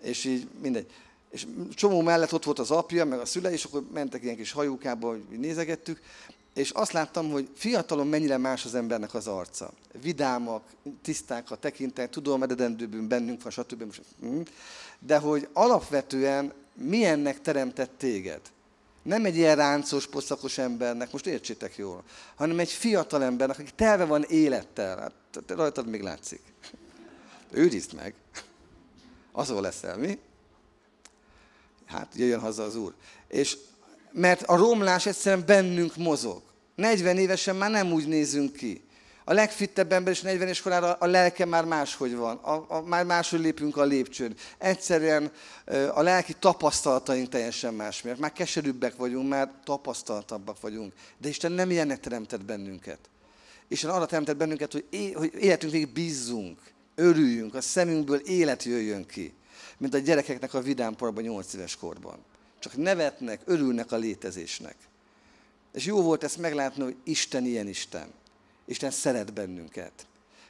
És így mindegy. És csomó mellett ott volt az apja, meg a szüle, és akkor mentek ilyen kis hajókába, hogy nézegettük, és azt láttam, hogy fiatalon mennyire más az embernek az arca. Vidámak, tiszták a tekintet, tudom, eredendőbben bennünk van, stb. Hm? De hogy alapvetően milyennek teremtett téged? Nem egy ilyen ráncos, poszakos embernek, most értsétek jól, hanem egy fiatal embernek, aki telve van élettel. Hát te rajtad még látszik. Őrizd meg. Azon leszel, mi? Hát jöjjön haza az Úr. És mert a romlás egyszerűen bennünk mozog. 40 évesen már nem úgy nézünk ki a legfittebb ember is 40 és korára a lelke már máshogy van, a, a, már máshogy lépünk a lépcsőn. Egyszerűen a lelki tapasztalataink teljesen más, mert már keserűbbek vagyunk, már tapasztaltabbak vagyunk. De Isten nem ilyenek teremtett bennünket. Isten arra teremtett bennünket, hogy, é, hogy életünk végig bízzunk, örüljünk, a szemünkből élet jöjjön ki, mint a gyerekeknek a porban 8 éves korban. Csak nevetnek, örülnek a létezésnek. És jó volt ezt meglátni, hogy Isten ilyen Isten Isten szeret bennünket.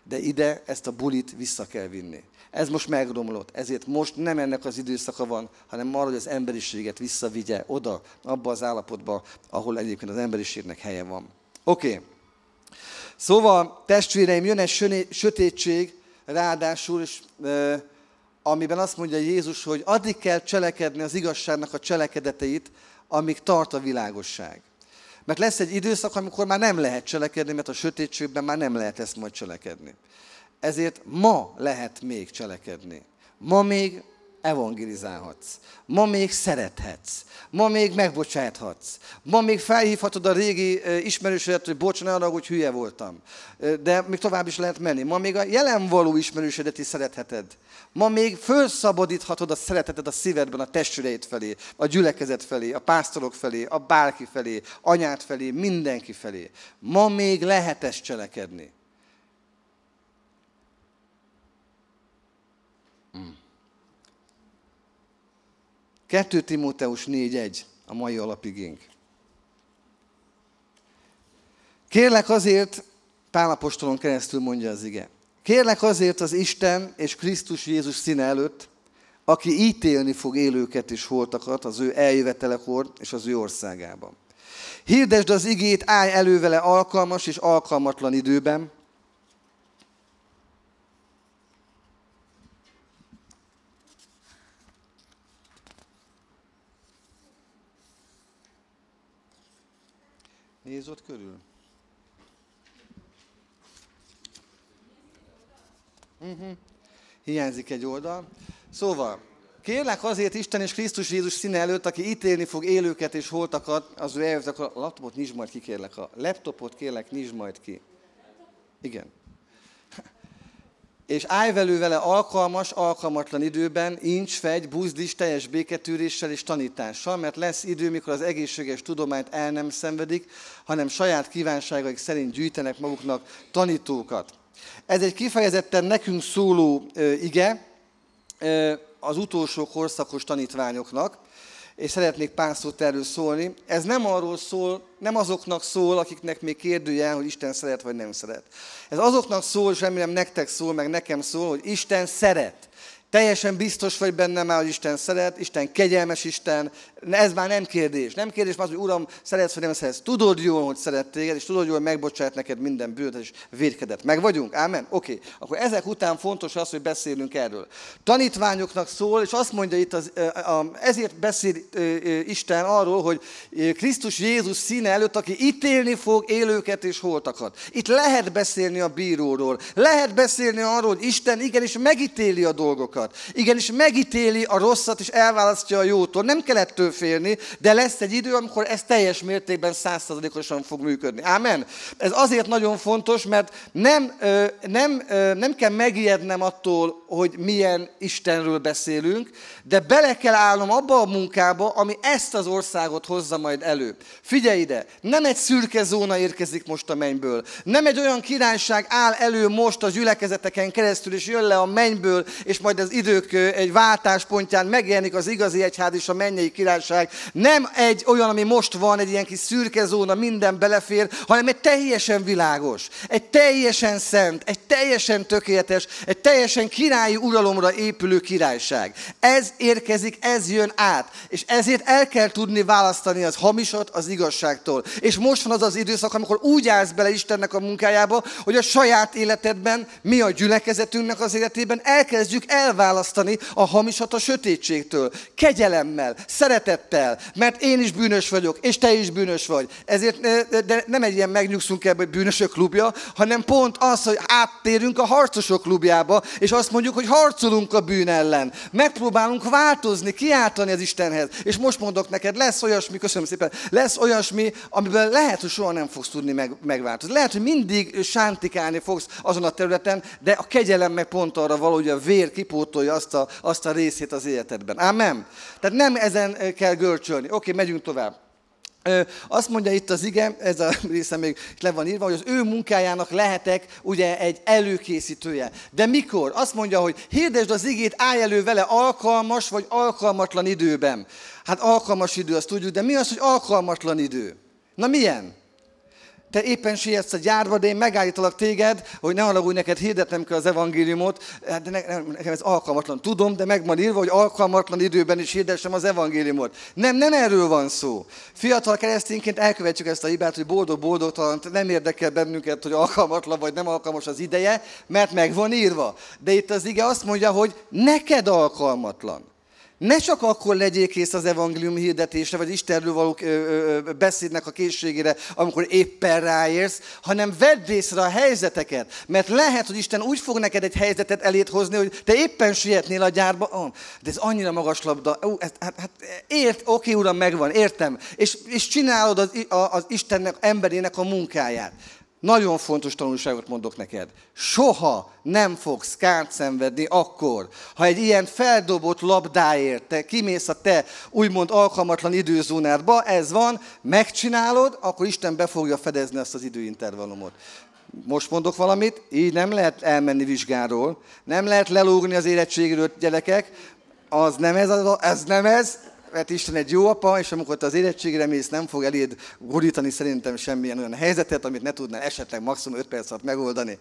De ide ezt a bulit vissza kell vinni. Ez most megromlott, ezért most nem ennek az időszaka van, hanem arra, hogy az emberiséget visszavigye oda, abba az állapotba, ahol egyébként az emberiségnek helye van. Oké. Okay. Szóval, testvéreim, jön egy sötétség, ráadásul, és, ö, amiben azt mondja Jézus, hogy addig kell cselekedni az igazságnak a cselekedeteit, amíg tart a világosság. Mert lesz egy időszak, amikor már nem lehet cselekedni, mert a sötétségben már nem lehet ezt majd cselekedni. Ezért ma lehet még cselekedni. Ma még evangelizálhatsz. Ma még szerethetsz. Ma még megbocsáthatsz. Ma még felhívhatod a régi ismerősödet, hogy bocs, ne arra, hogy hülye voltam. De még tovább is lehet menni. Ma még a jelen való ismerősödet is szeretheted. Ma még felszabadíthatod a szereteted a szívedben a testüreid felé, a gyülekezet felé, a pásztorok felé, a bárki felé, anyád felé, mindenki felé. Ma még lehet ezt cselekedni. 2 Timóteus 4.1 a mai alapigénk. Kérlek azért, Pálapostolon keresztül mondja az ige, kérlek azért az Isten és Krisztus Jézus színe előtt, aki ítélni fog élőket és holtakat az ő eljövetelekor és az ő országában. Hirdesd az igét, állj elő vele alkalmas és alkalmatlan időben, Nézz ott körül. Uh-huh. Hiányzik egy oldal. Szóval, kérlek azért Isten és Krisztus Jézus színe előtt, aki ítélni fog élőket és holtakat, az ő akkor a laptopot nyisd majd ki, kérlek. A laptopot kérlek, nyisd majd ki. Igen és állj velő vele alkalmas, alkalmatlan időben, incs, fegy, buzdíts, teljes béketűréssel és tanítással, mert lesz idő, mikor az egészséges tudományt el nem szenvedik, hanem saját kívánságaik szerint gyűjtenek maguknak tanítókat. Ez egy kifejezetten nekünk szóló ö, ige ö, az utolsó korszakos tanítványoknak, és szeretnék pár szót erről szólni. Ez nem arról szól, nem azoknak szól, akiknek még kérdője, hogy Isten szeret vagy nem szeret. Ez azoknak szól, és remélem nektek szól, meg nekem szól, hogy Isten szeret. Teljesen biztos vagy benne már, hogy Isten szeret, Isten kegyelmes Isten. Ez már nem kérdés. Nem kérdés már az, hogy Uram, szeretsz vagy nem szeretsz. Tudod jól, hogy szeret téged, és tudod jól, hogy megbocsát neked minden bűnt és védkedet. Meg vagyunk? Ámen? Oké. Okay. Akkor ezek után fontos az, hogy beszélünk erről. Tanítványoknak szól, és azt mondja itt, az, ezért beszél Isten arról, hogy Krisztus Jézus színe előtt, aki ítélni fog élőket és holtakat. Itt lehet beszélni a bíróról. Lehet beszélni arról, hogy Isten igenis megítéli a dolgokat rosszakat. Igenis megítéli a rosszat, és elválasztja a jótól. Nem kell ettől félni, de lesz egy idő, amikor ez teljes mértékben százszerzalékosan fog működni. Ámen? Ez azért nagyon fontos, mert nem, nem, nem kell megijednem attól, hogy milyen Istenről beszélünk, de bele kell állnom abba a munkába, ami ezt az országot hozza majd elő. Figyelj ide, nem egy szürke zóna érkezik most a mennyből. Nem egy olyan királyság áll elő most a gyülekezeteken keresztül, és jön le a mennyből, és majd ez az idők egy váltáspontján megjelenik az igazi egyház és a mennyei királyság. Nem egy olyan, ami most van, egy ilyen kis szürke zóna, minden belefér, hanem egy teljesen világos, egy teljesen szent, egy teljesen tökéletes, egy teljesen királyi uralomra épülő királyság. Ez érkezik, ez jön át, és ezért el kell tudni választani az hamisat az igazságtól. És most van az az időszak, amikor úgy állsz bele Istennek a munkájába, hogy a saját életedben, mi a gyülekezetünknek az életében elkezdjük elválni elválasztani a hamisat a sötétségtől. Kegyelemmel, szeretettel, mert én is bűnös vagyok, és te is bűnös vagy. Ezért eh, de nem egy ilyen megnyugszunk ebbe bűnösök klubja, hanem pont az, hogy áttérünk a harcosok klubjába, és azt mondjuk, hogy harcolunk a bűn ellen. Megpróbálunk változni, kiáltani az Istenhez. És most mondok neked, lesz olyasmi, köszönöm szépen, lesz olyasmi, amiben lehet, hogy soha nem fogsz tudni meg, megváltozni. Lehet, hogy mindig sántikálni fogsz azon a területen, de a kegyelem meg pont arra való, hogy a vér kipót pótolja azt a, azt a részét az életedben. Ám nem. Tehát nem ezen kell görcsölni. Oké, megyünk tovább. Azt mondja itt az igen, ez a része még le van írva, hogy az ő munkájának lehetek ugye egy előkészítője. De mikor? Azt mondja, hogy hirdesd az igét, állj elő vele alkalmas vagy alkalmatlan időben. Hát alkalmas idő, azt tudjuk, de mi az, hogy alkalmatlan idő? Na milyen? te éppen sietsz a gyárba, de én megállítalak téged, hogy ne alagulj neked hirdetem kell az evangéliumot, de hát ne, ne, nekem ez alkalmatlan. Tudom, de meg van írva, hogy alkalmatlan időben is hirdessem az evangéliumot. Nem, nem erről van szó. Fiatal keresztényként elkövetjük ezt a hibát, hogy boldog-boldogtalan, nem érdekel bennünket, hogy alkalmatlan vagy nem alkalmas az ideje, mert meg van írva. De itt az ige azt mondja, hogy neked alkalmatlan ne csak akkor legyél kész az evangélium hirdetésre, vagy Istenről való beszédnek a készségére, amikor éppen ráérsz, hanem vedd észre a helyzeteket. Mert lehet, hogy Isten úgy fog neked egy helyzetet elét hozni, hogy te éppen sietnél a gyárba, de ez annyira magas labda, Ú, ez, hát, hát ért, oké, uram, megvan, értem. És, és csinálod az, az Istennek, emberének a munkáját. Nagyon fontos tanulságot mondok neked. Soha nem fogsz kárt szenvedni akkor, ha egy ilyen feldobott labdáért te kimész a te úgymond alkalmatlan időzónádba, ez van, megcsinálod, akkor Isten be fogja fedezni ezt az időintervallumot. Most mondok valamit, így nem lehet elmenni vizsgáról, nem lehet lelógni az érettségről, gyerekek, az nem ez, az, ez nem ez, mert Isten egy jó apa, és amikor te az érettségre mész, nem fog eléd gurítani szerintem semmilyen olyan helyzetet, amit ne tudnál esetleg maximum 5 perc alatt megoldani.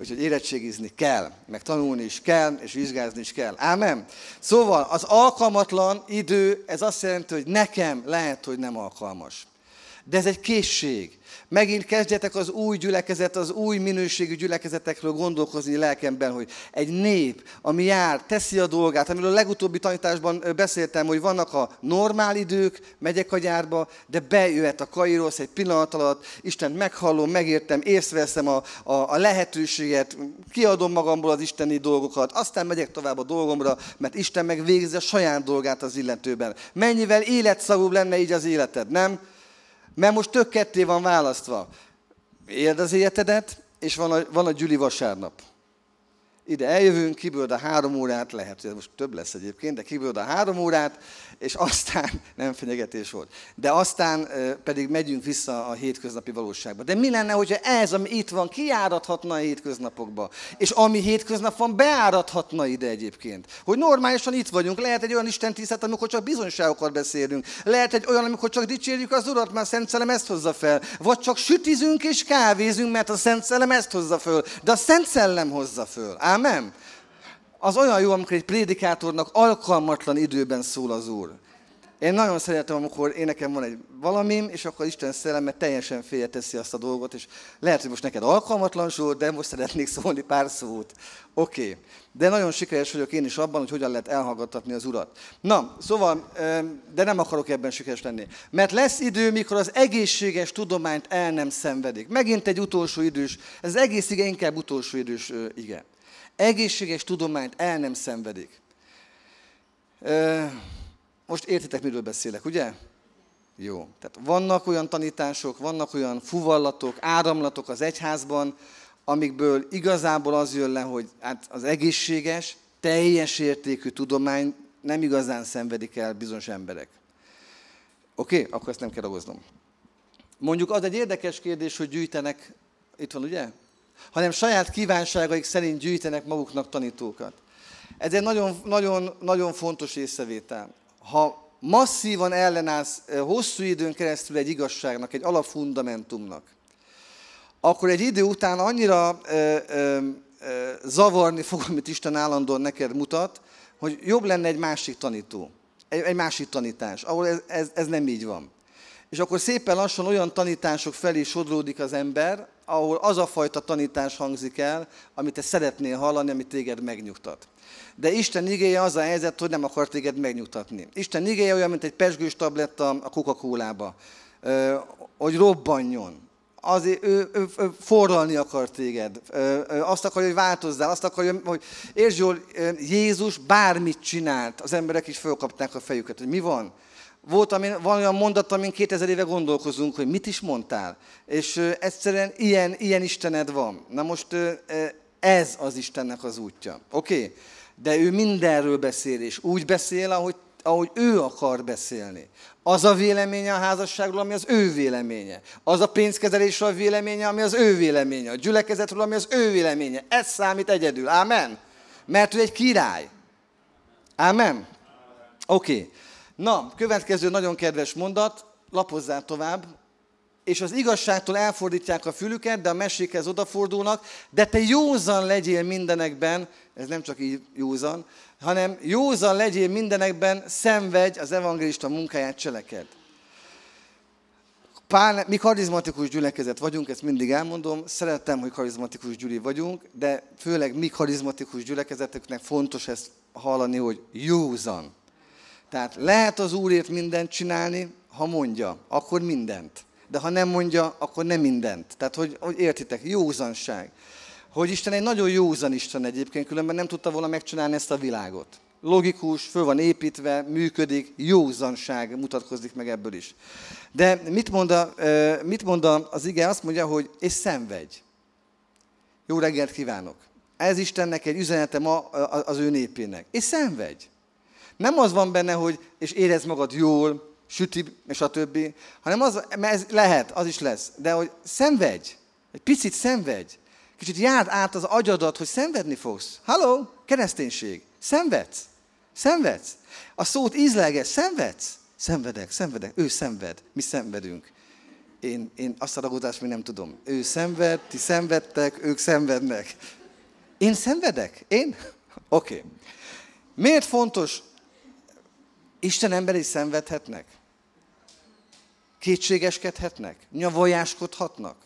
Úgyhogy érettségizni kell, meg tanulni is kell, és vizsgázni is kell. Ámen? Szóval az alkalmatlan idő, ez azt jelenti, hogy nekem lehet, hogy nem alkalmas. De ez egy készség. Megint kezdjetek az új gyülekezet, az új minőségű gyülekezetekről gondolkozni lelkemben, hogy egy nép, ami jár, teszi a dolgát, amiről a legutóbbi tanításban beszéltem, hogy vannak a normál idők, megyek a gyárba, de bejöhet a kairosz egy pillanat alatt, Isten meghallom, megértem, észveszem a, a, a lehetőséget, kiadom magamból az isteni dolgokat, aztán megyek tovább a dolgomra, mert Isten meg végzi a saját dolgát az illetőben. Mennyivel életszagúbb lenne így az életed, nem? Mert most tök ketté van választva. Érd az életedet, és van a, van a gyüli vasárnap ide eljövünk, kibőd a három órát, lehet, hogy most több lesz egyébként, de kibőd a három órát, és aztán nem fenyegetés volt. De aztán pedig megyünk vissza a hétköznapi valóságba. De mi lenne, hogyha ez, ami itt van, kiáradhatna a hétköznapokba? És ami hétköznap van, beáradhatna ide egyébként. Hogy normálisan itt vagyunk. Lehet egy olyan Isten tisztelt, amikor csak bizonyságokat beszélünk. Lehet egy olyan, amikor csak dicsérjük az Urat, mert a Szent Szelem ezt hozza fel. Vagy csak sütizünk és kávézünk, mert a Szent Szelem ezt hozza föl. De a Szent Szellem hozza föl. Ámen? Az olyan jó, amikor egy prédikátornak alkalmatlan időben szól az Úr. Én nagyon szeretem, amikor én nekem van egy valamim, és akkor Isten szelleme teljesen félreteszi azt a dolgot, és lehet, hogy most neked alkalmatlan Zsolt, de most szeretnék szólni pár szót. Oké. Okay. De nagyon sikeres vagyok én is abban, hogy hogyan lehet elhallgattatni az urat. Na, szóval, de nem akarok ebben sikeres lenni. Mert lesz idő, mikor az egészséges tudományt el nem szenvedik. Megint egy utolsó idős, ez egész igen, inkább utolsó idős igen. Egészséges tudományt el nem szenvedik. Most értitek, miről beszélek, ugye? Jó. Tehát vannak olyan tanítások, vannak olyan fuvallatok, áramlatok az egyházban, amikből igazából az jön le, hogy hát az egészséges, teljes értékű tudomány nem igazán szenvedik el bizonyos emberek. Oké? Akkor ezt nem kell ragoznom. Mondjuk az egy érdekes kérdés, hogy gyűjtenek, itt van ugye, hanem saját kívánságaik szerint gyűjtenek maguknak tanítókat. Ez egy nagyon, nagyon, nagyon fontos észrevétel. Ha masszívan ellenállsz eh, hosszú időn keresztül egy igazságnak, egy alapfundamentumnak, akkor egy idő után annyira ö, ö, ö, zavarni fog, amit Isten állandóan neked mutat, hogy jobb lenne egy másik tanító, egy, egy másik tanítás, ahol ez, ez, ez nem így van. És akkor szépen lassan olyan tanítások felé sodródik az ember, ahol az a fajta tanítás hangzik el, amit te szeretnél hallani, amit téged megnyugtat. De Isten igéje az a helyzet, hogy nem akar téged megnyugtatni. Isten igéje olyan, mint egy pesgős tabletta a coca cola hogy robbanjon. Azért ő, ő, ő forralni akar téged. Ö, ö, azt akarja, hogy változzál, azt akarja, hogy értsd jól, Jézus bármit csinált, az emberek is fölkapták a fejüket, hogy mi van. Volt ami, van olyan mondat, amin 2000 éve gondolkozunk, hogy mit is mondtál. És egyszerűen ilyen, ilyen Istened van. Na most ez az Istennek az útja. Oké? Okay? De ő mindenről beszél, és úgy beszél, ahogy, ahogy ő akar beszélni. Az a véleménye a házasságról, ami az ő véleménye. Az a pénzkezelésről a véleménye, ami az ő véleménye. A gyülekezetről, ami az ő véleménye. Ez számít egyedül. Amen. Mert ő egy király. Amen. Oké. Okay. Na, következő nagyon kedves mondat, lapozzál tovább. És az igazságtól elfordítják a fülüket, de a mesékhez odafordulnak, de te józan legyél mindenekben, ez nem csak így józan, hanem józan legyél mindenekben, szenvedj az evangélista munkáját cseleked. Pál, mi karizmatikus gyülekezet vagyunk, ezt mindig elmondom, szeretem, hogy karizmatikus gyüli vagyunk, de főleg mi karizmatikus gyülekezeteknek fontos ezt hallani, hogy józan tehát lehet az Úrért mindent csinálni, ha mondja, akkor mindent. De ha nem mondja, akkor nem mindent. Tehát, hogy, hogy értitek, józanság. Hogy Isten egy nagyon józan Isten egyébként, különben nem tudta volna megcsinálni ezt a világot. Logikus, föl van építve, működik, józanság mutatkozik meg ebből is. De mit mond, a, mit mond az ige? Azt mondja, hogy és szenvedj. Jó reggelt kívánok! Ez Istennek egy üzenete ma az ő népének. És szenvedj! Nem az van benne, hogy és érez magad jól, süti, és a többi, hanem az, mert ez lehet, az is lesz, de hogy szenvedj, egy picit szenvedj, kicsit járd át az agyadat, hogy szenvedni fogsz. Halló, kereszténység, szenvedsz, szenvedsz. A szót ízlelge, szenvedsz, szenvedek, szenvedek, ő szenved, mi szenvedünk. Én, én azt a ragozást még nem tudom. Ő szenved, ti szenvedtek, ők szenvednek. Én szenvedek? Én? Oké. Okay. Miért fontos Isten emberi szenvedhetnek? Kétségeskedhetnek? Nyavajáskodhatnak?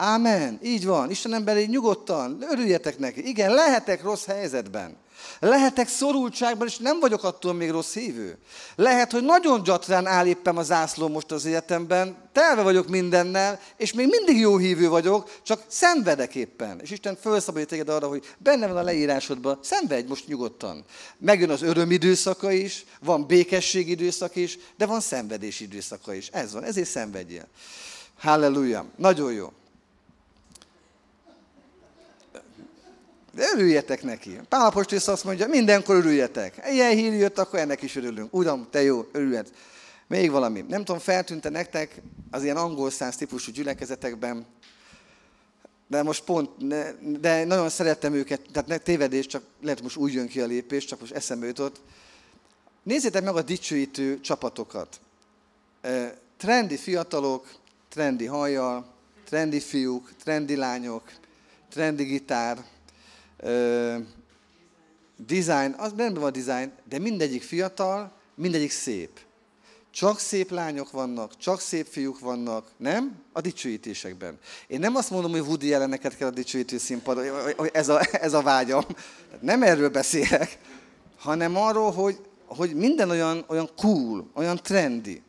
Ámen. Így van. Isten emberi nyugodtan, örüljetek neki. Igen, lehetek rossz helyzetben. Lehetek szorultságban, és nem vagyok attól még rossz hívő. Lehet, hogy nagyon gyatrán áll éppen a zászló most az életemben, telve vagyok mindennel, és még mindig jó hívő vagyok, csak szenvedek éppen. És Isten felszabadít téged arra, hogy benne van a leírásodban, szenvedj most nyugodtan. Megjön az öröm időszaka is, van békesség időszak is, de van szenvedés időszaka is. Ez van, ezért szenvedjél. Halleluja. Nagyon jó. De örüljetek neki. Pál is azt mondja, mindenkor örüljetek. Ilyen hír jött, akkor ennek is örülünk. Uram, te jó, örülhet. Még valami. Nem tudom, feltűnte nektek az ilyen angol száz típusú gyülekezetekben, de most pont, de nagyon szerettem őket, tehát ne tévedés, csak lehet most úgy jön ki a lépés, csak most eszembe jutott. Nézzétek meg a dicsőítő csapatokat. Trendi fiatalok, trendi hajjal, trendi fiúk, trendi lányok, trendi gitár, design, az nem van design, de mindegyik fiatal, mindegyik szép. Csak szép lányok vannak, csak szép fiúk vannak, nem? A dicsőítésekben. Én nem azt mondom, hogy Woody jeleneket kell a dicsőítő színpadon, hogy ez a, ez a vágyam. Nem erről beszélek, hanem arról, hogy, hogy minden olyan, olyan cool, olyan trendy.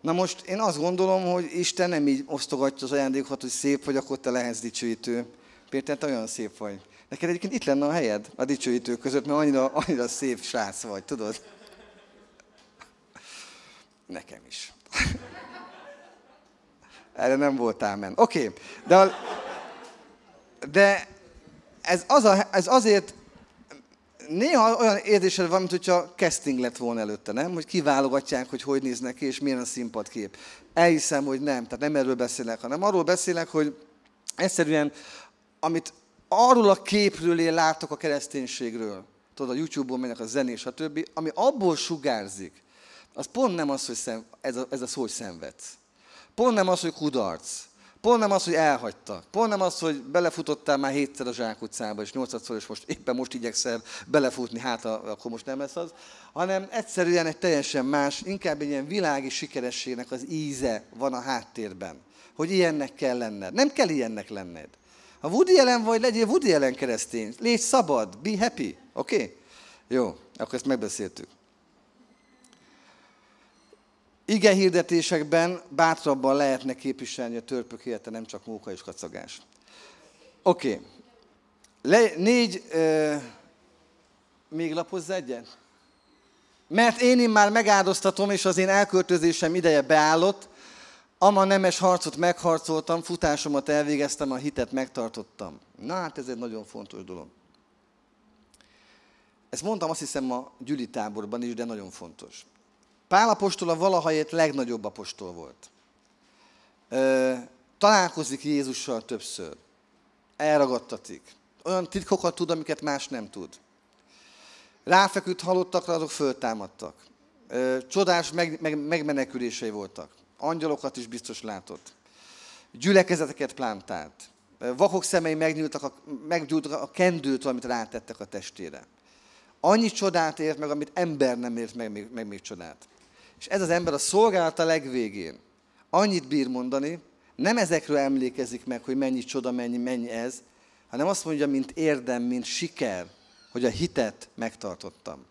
Na most én azt gondolom, hogy Isten nem így osztogatja az ajándékokat, hogy szép vagy, akkor te lehetsz dicsőítő. Péter, te olyan szép vagy. Neked egyébként itt lenne a helyed a dicsőítők között, mert annyira, annyira szép srác vagy, tudod? Nekem is. Erre nem volt ámen. Oké, okay. de, a, de ez, az a, ez azért néha olyan érzésed van, mintha casting lett volna előtte, nem? Hogy kiválogatják, hogy hogy néznek ki, és milyen a színpadkép. Elhiszem, hogy nem. Tehát nem erről beszélek, hanem arról beszélek, hogy egyszerűen, amit arról a képről én látok a kereszténységről. Tudod, a YouTube-on mennek a zenés, stb. Ami abból sugárzik, az pont nem az, hogy szem, ez, a, ez a szó, hogy szenvedsz. Pont nem az, hogy kudarc. Pont nem az, hogy elhagyta. Pont nem az, hogy belefutottál már hétszer a zsákutcába, és nyolcadszor, és most éppen most igyekszel belefutni, hát akkor most nem lesz az, hanem egyszerűen egy teljesen más, inkább egy ilyen világi sikerességnek az íze van a háttérben. Hogy ilyennek kell lenned. Nem kell ilyennek lenned. Ha Woody jelen vagy, legyél Woody jelen keresztény. Légy szabad, be happy, oké? Okay? Jó, akkor ezt megbeszéltük. Ige hirdetésekben bátrabban lehetne képviselni a törpök élete, nem csak móka és kacagás. Oké. Okay. négy, ö, még lapozz egyet? Mert én, én már megáldoztatom, és az én elköltözésem ideje beállott, Ama nemes harcot megharcoltam, futásomat elvégeztem, a hitet megtartottam. Na hát ez egy nagyon fontos dolog. Ezt mondtam azt hiszem a Gyüli táborban is, de nagyon fontos. Pál apostol a valahajét legnagyobb apostol volt. Ö, találkozik Jézussal többször. Elragadtatik. Olyan titkokat tud, amiket más nem tud. Ráfeküdt halottakra, azok föltámadtak. Ö, csodás meg, meg, megmenekülései voltak. Angyalokat is biztos látott. Gyülekezeteket plántált. Vakok szemei megnyúltak a, megnyúltak a kendőt, amit rátettek a testére. Annyi csodát ért meg, amit ember nem ért meg, meg, meg még csodát. És ez az ember a szolgálata legvégén annyit bír mondani, nem ezekről emlékezik meg, hogy mennyi csoda, mennyi, mennyi ez, hanem azt mondja, mint érdem, mint siker, hogy a hitet megtartottam.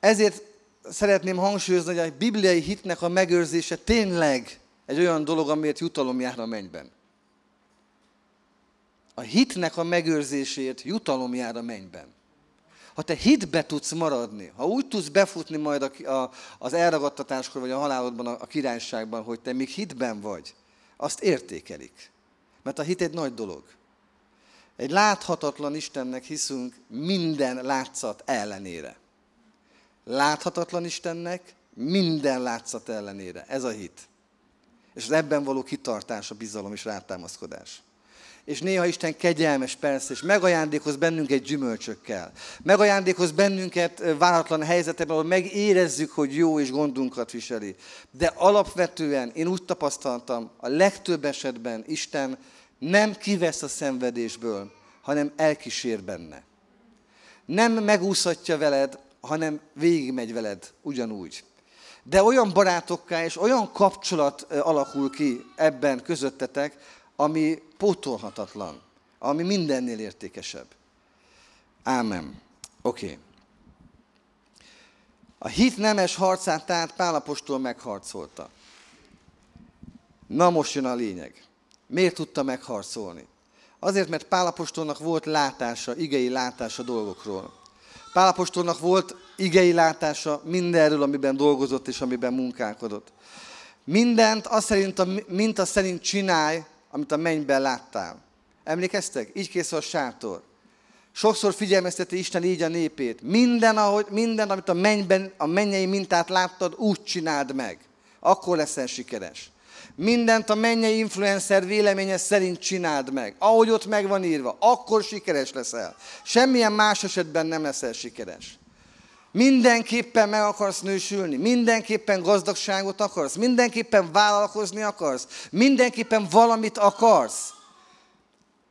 Ezért szeretném hangsúlyozni, hogy a bibliai hitnek a megőrzése tényleg egy olyan dolog, amiért jutalom jár a mennyben. A hitnek a megőrzésért jutalom jár a mennyben. Ha te hitbe tudsz maradni, ha úgy tudsz befutni majd a, a, az elragadtatáskor vagy a halálodban, a, a királyságban, hogy te még hitben vagy, azt értékelik. Mert a hit egy nagy dolog. Egy láthatatlan Istennek hiszünk minden látszat ellenére láthatatlan Istennek, minden látszat ellenére. Ez a hit. És az ebben való kitartás, a bizalom és rátámaszkodás. És néha Isten kegyelmes, persze, és megajándékoz bennünket gyümölcsökkel. Megajándékoz bennünket váratlan helyzetekben, ahol megérezzük, hogy jó és gondunkat viseli. De alapvetően én úgy tapasztaltam, a legtöbb esetben Isten nem kivesz a szenvedésből, hanem elkísér benne. Nem megúszhatja veled hanem végigmegy veled ugyanúgy. De olyan barátokká és olyan kapcsolat alakul ki ebben közöttetek, ami pótolhatatlan, ami mindennél értékesebb. Ámen. Oké. Okay. A hit nemes harcát tehát Pálapostól megharcolta. Na most jön a lényeg. Miért tudta megharcolni? Azért, mert Pálapostónak volt látása, igei látása dolgokról. Pálapostolnak volt igei látása mindenről, amiben dolgozott és amiben munkálkodott. Mindent azt szerint, a minta szerint csinálj, amit a mennyben láttál. Emlékeztek? Így készül a sátor. Sokszor figyelmezteti Isten így a népét. Minden, ahogy, minden amit a, mennyben, a mennyei mintát láttad, úgy csináld meg. Akkor leszel sikeres. Mindent a mennyei influencer véleménye szerint csináld meg. Ahogy ott meg van írva, akkor sikeres leszel. Semmilyen más esetben nem leszel sikeres. Mindenképpen meg akarsz nősülni, mindenképpen gazdagságot akarsz, mindenképpen vállalkozni akarsz, mindenképpen valamit akarsz.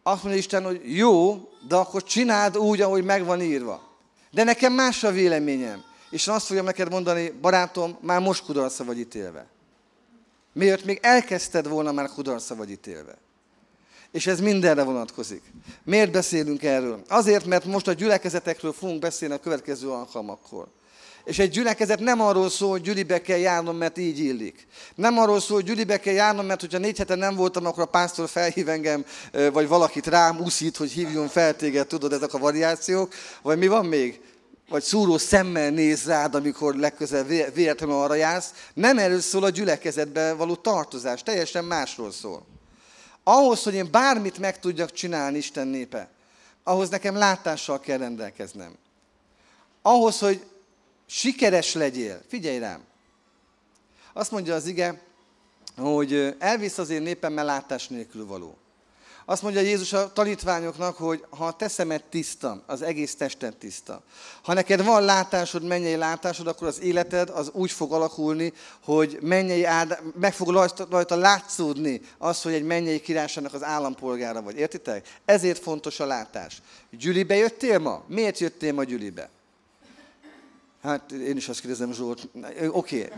Azt mondja Isten, hogy jó, de akkor csináld úgy, ahogy meg van írva. De nekem más a véleményem. És én azt fogom neked mondani, barátom, már most kudarca vagy ítélve. Miért még elkezdted volna már kudarca vagy ítélve? És ez mindenre vonatkozik. Miért beszélünk erről? Azért, mert most a gyülekezetekről fogunk beszélni a következő alkalmakkor. És egy gyülekezet nem arról szól, hogy gyülibe kell járnom, mert így illik. Nem arról szól, hogy gyülibe kell járnom, mert hogyha négy heten nem voltam, akkor a pásztor felhív engem, vagy valakit rám úszít, hogy hívjon fel téged, tudod, ezek a variációk. Vagy mi van még? vagy szúró szemmel néz rád, amikor legközelebb véletlenül arra jársz, nem erről szól a gyülekezetbe való tartozás, teljesen másról szól. Ahhoz, hogy én bármit meg tudjak csinálni Isten népe, ahhoz nekem látással kell rendelkeznem. Ahhoz, hogy sikeres legyél, figyelj rám. Azt mondja az ige, hogy elvisz az én népem, mert látás nélkül való. Azt mondja Jézus a tanítványoknak, hogy ha a teszemet tiszta, az egész testet tiszta. Ha neked van látásod, mennyei látásod, akkor az életed az úgy fog alakulni, hogy mennyei áld, meg fog rajta látszódni az, hogy egy mennyei királyságnak az állampolgára vagy. Értitek? Ezért fontos a látás. Gyülibe jöttél ma? Miért jöttél ma Gyülibe? Hát én is azt kérdezem, Zsolt. Oké. Okay.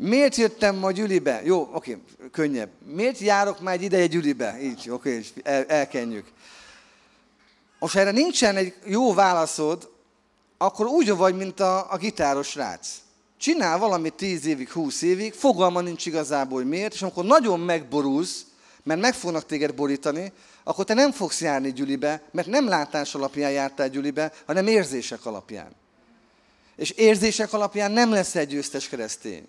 Miért jöttem ma gyülibe? Jó, oké, könnyebb. Miért járok már egy ideje gyülibe? Így, oké, és el, elkenjük. Most ha erre nincsen egy jó válaszod, akkor úgy vagy, mint a, a gitáros rác. Csinál valamit 10 évig, 20 évig, fogalma nincs igazából, hogy miért, és amikor nagyon megborulsz, mert meg fognak téged borítani, akkor te nem fogsz járni gyülibe, mert nem látás alapján jártál gyülibe, hanem érzések alapján. És érzések alapján nem lesz egy győztes keresztény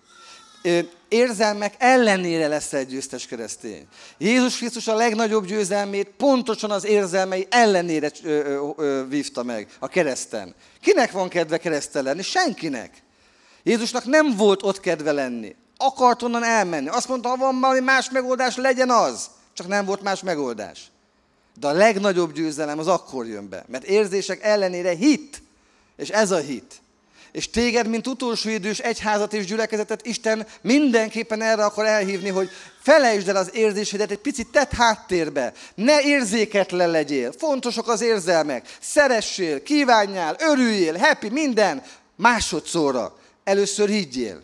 érzelmek ellenére lesz egy győztes keresztény. Jézus Krisztus a legnagyobb győzelmét pontosan az érzelmei ellenére vívta meg a kereszten. Kinek van kedve keresztel lenni? Senkinek. Jézusnak nem volt ott kedve lenni. Akart onnan elmenni. Azt mondta, ha van valami más megoldás, legyen az. Csak nem volt más megoldás. De a legnagyobb győzelem az akkor jön be, mert érzések ellenére hit. És ez a hit és téged, mint utolsó idős egyházat és gyülekezetet Isten mindenképpen erre akar elhívni, hogy felejtsd el az érzésedet, egy picit tett háttérbe. Ne érzéketlen legyél, fontosak az érzelmek, szeressél, kívánjál, örüljél, happy, minden. Másodszorra. Először higgyél.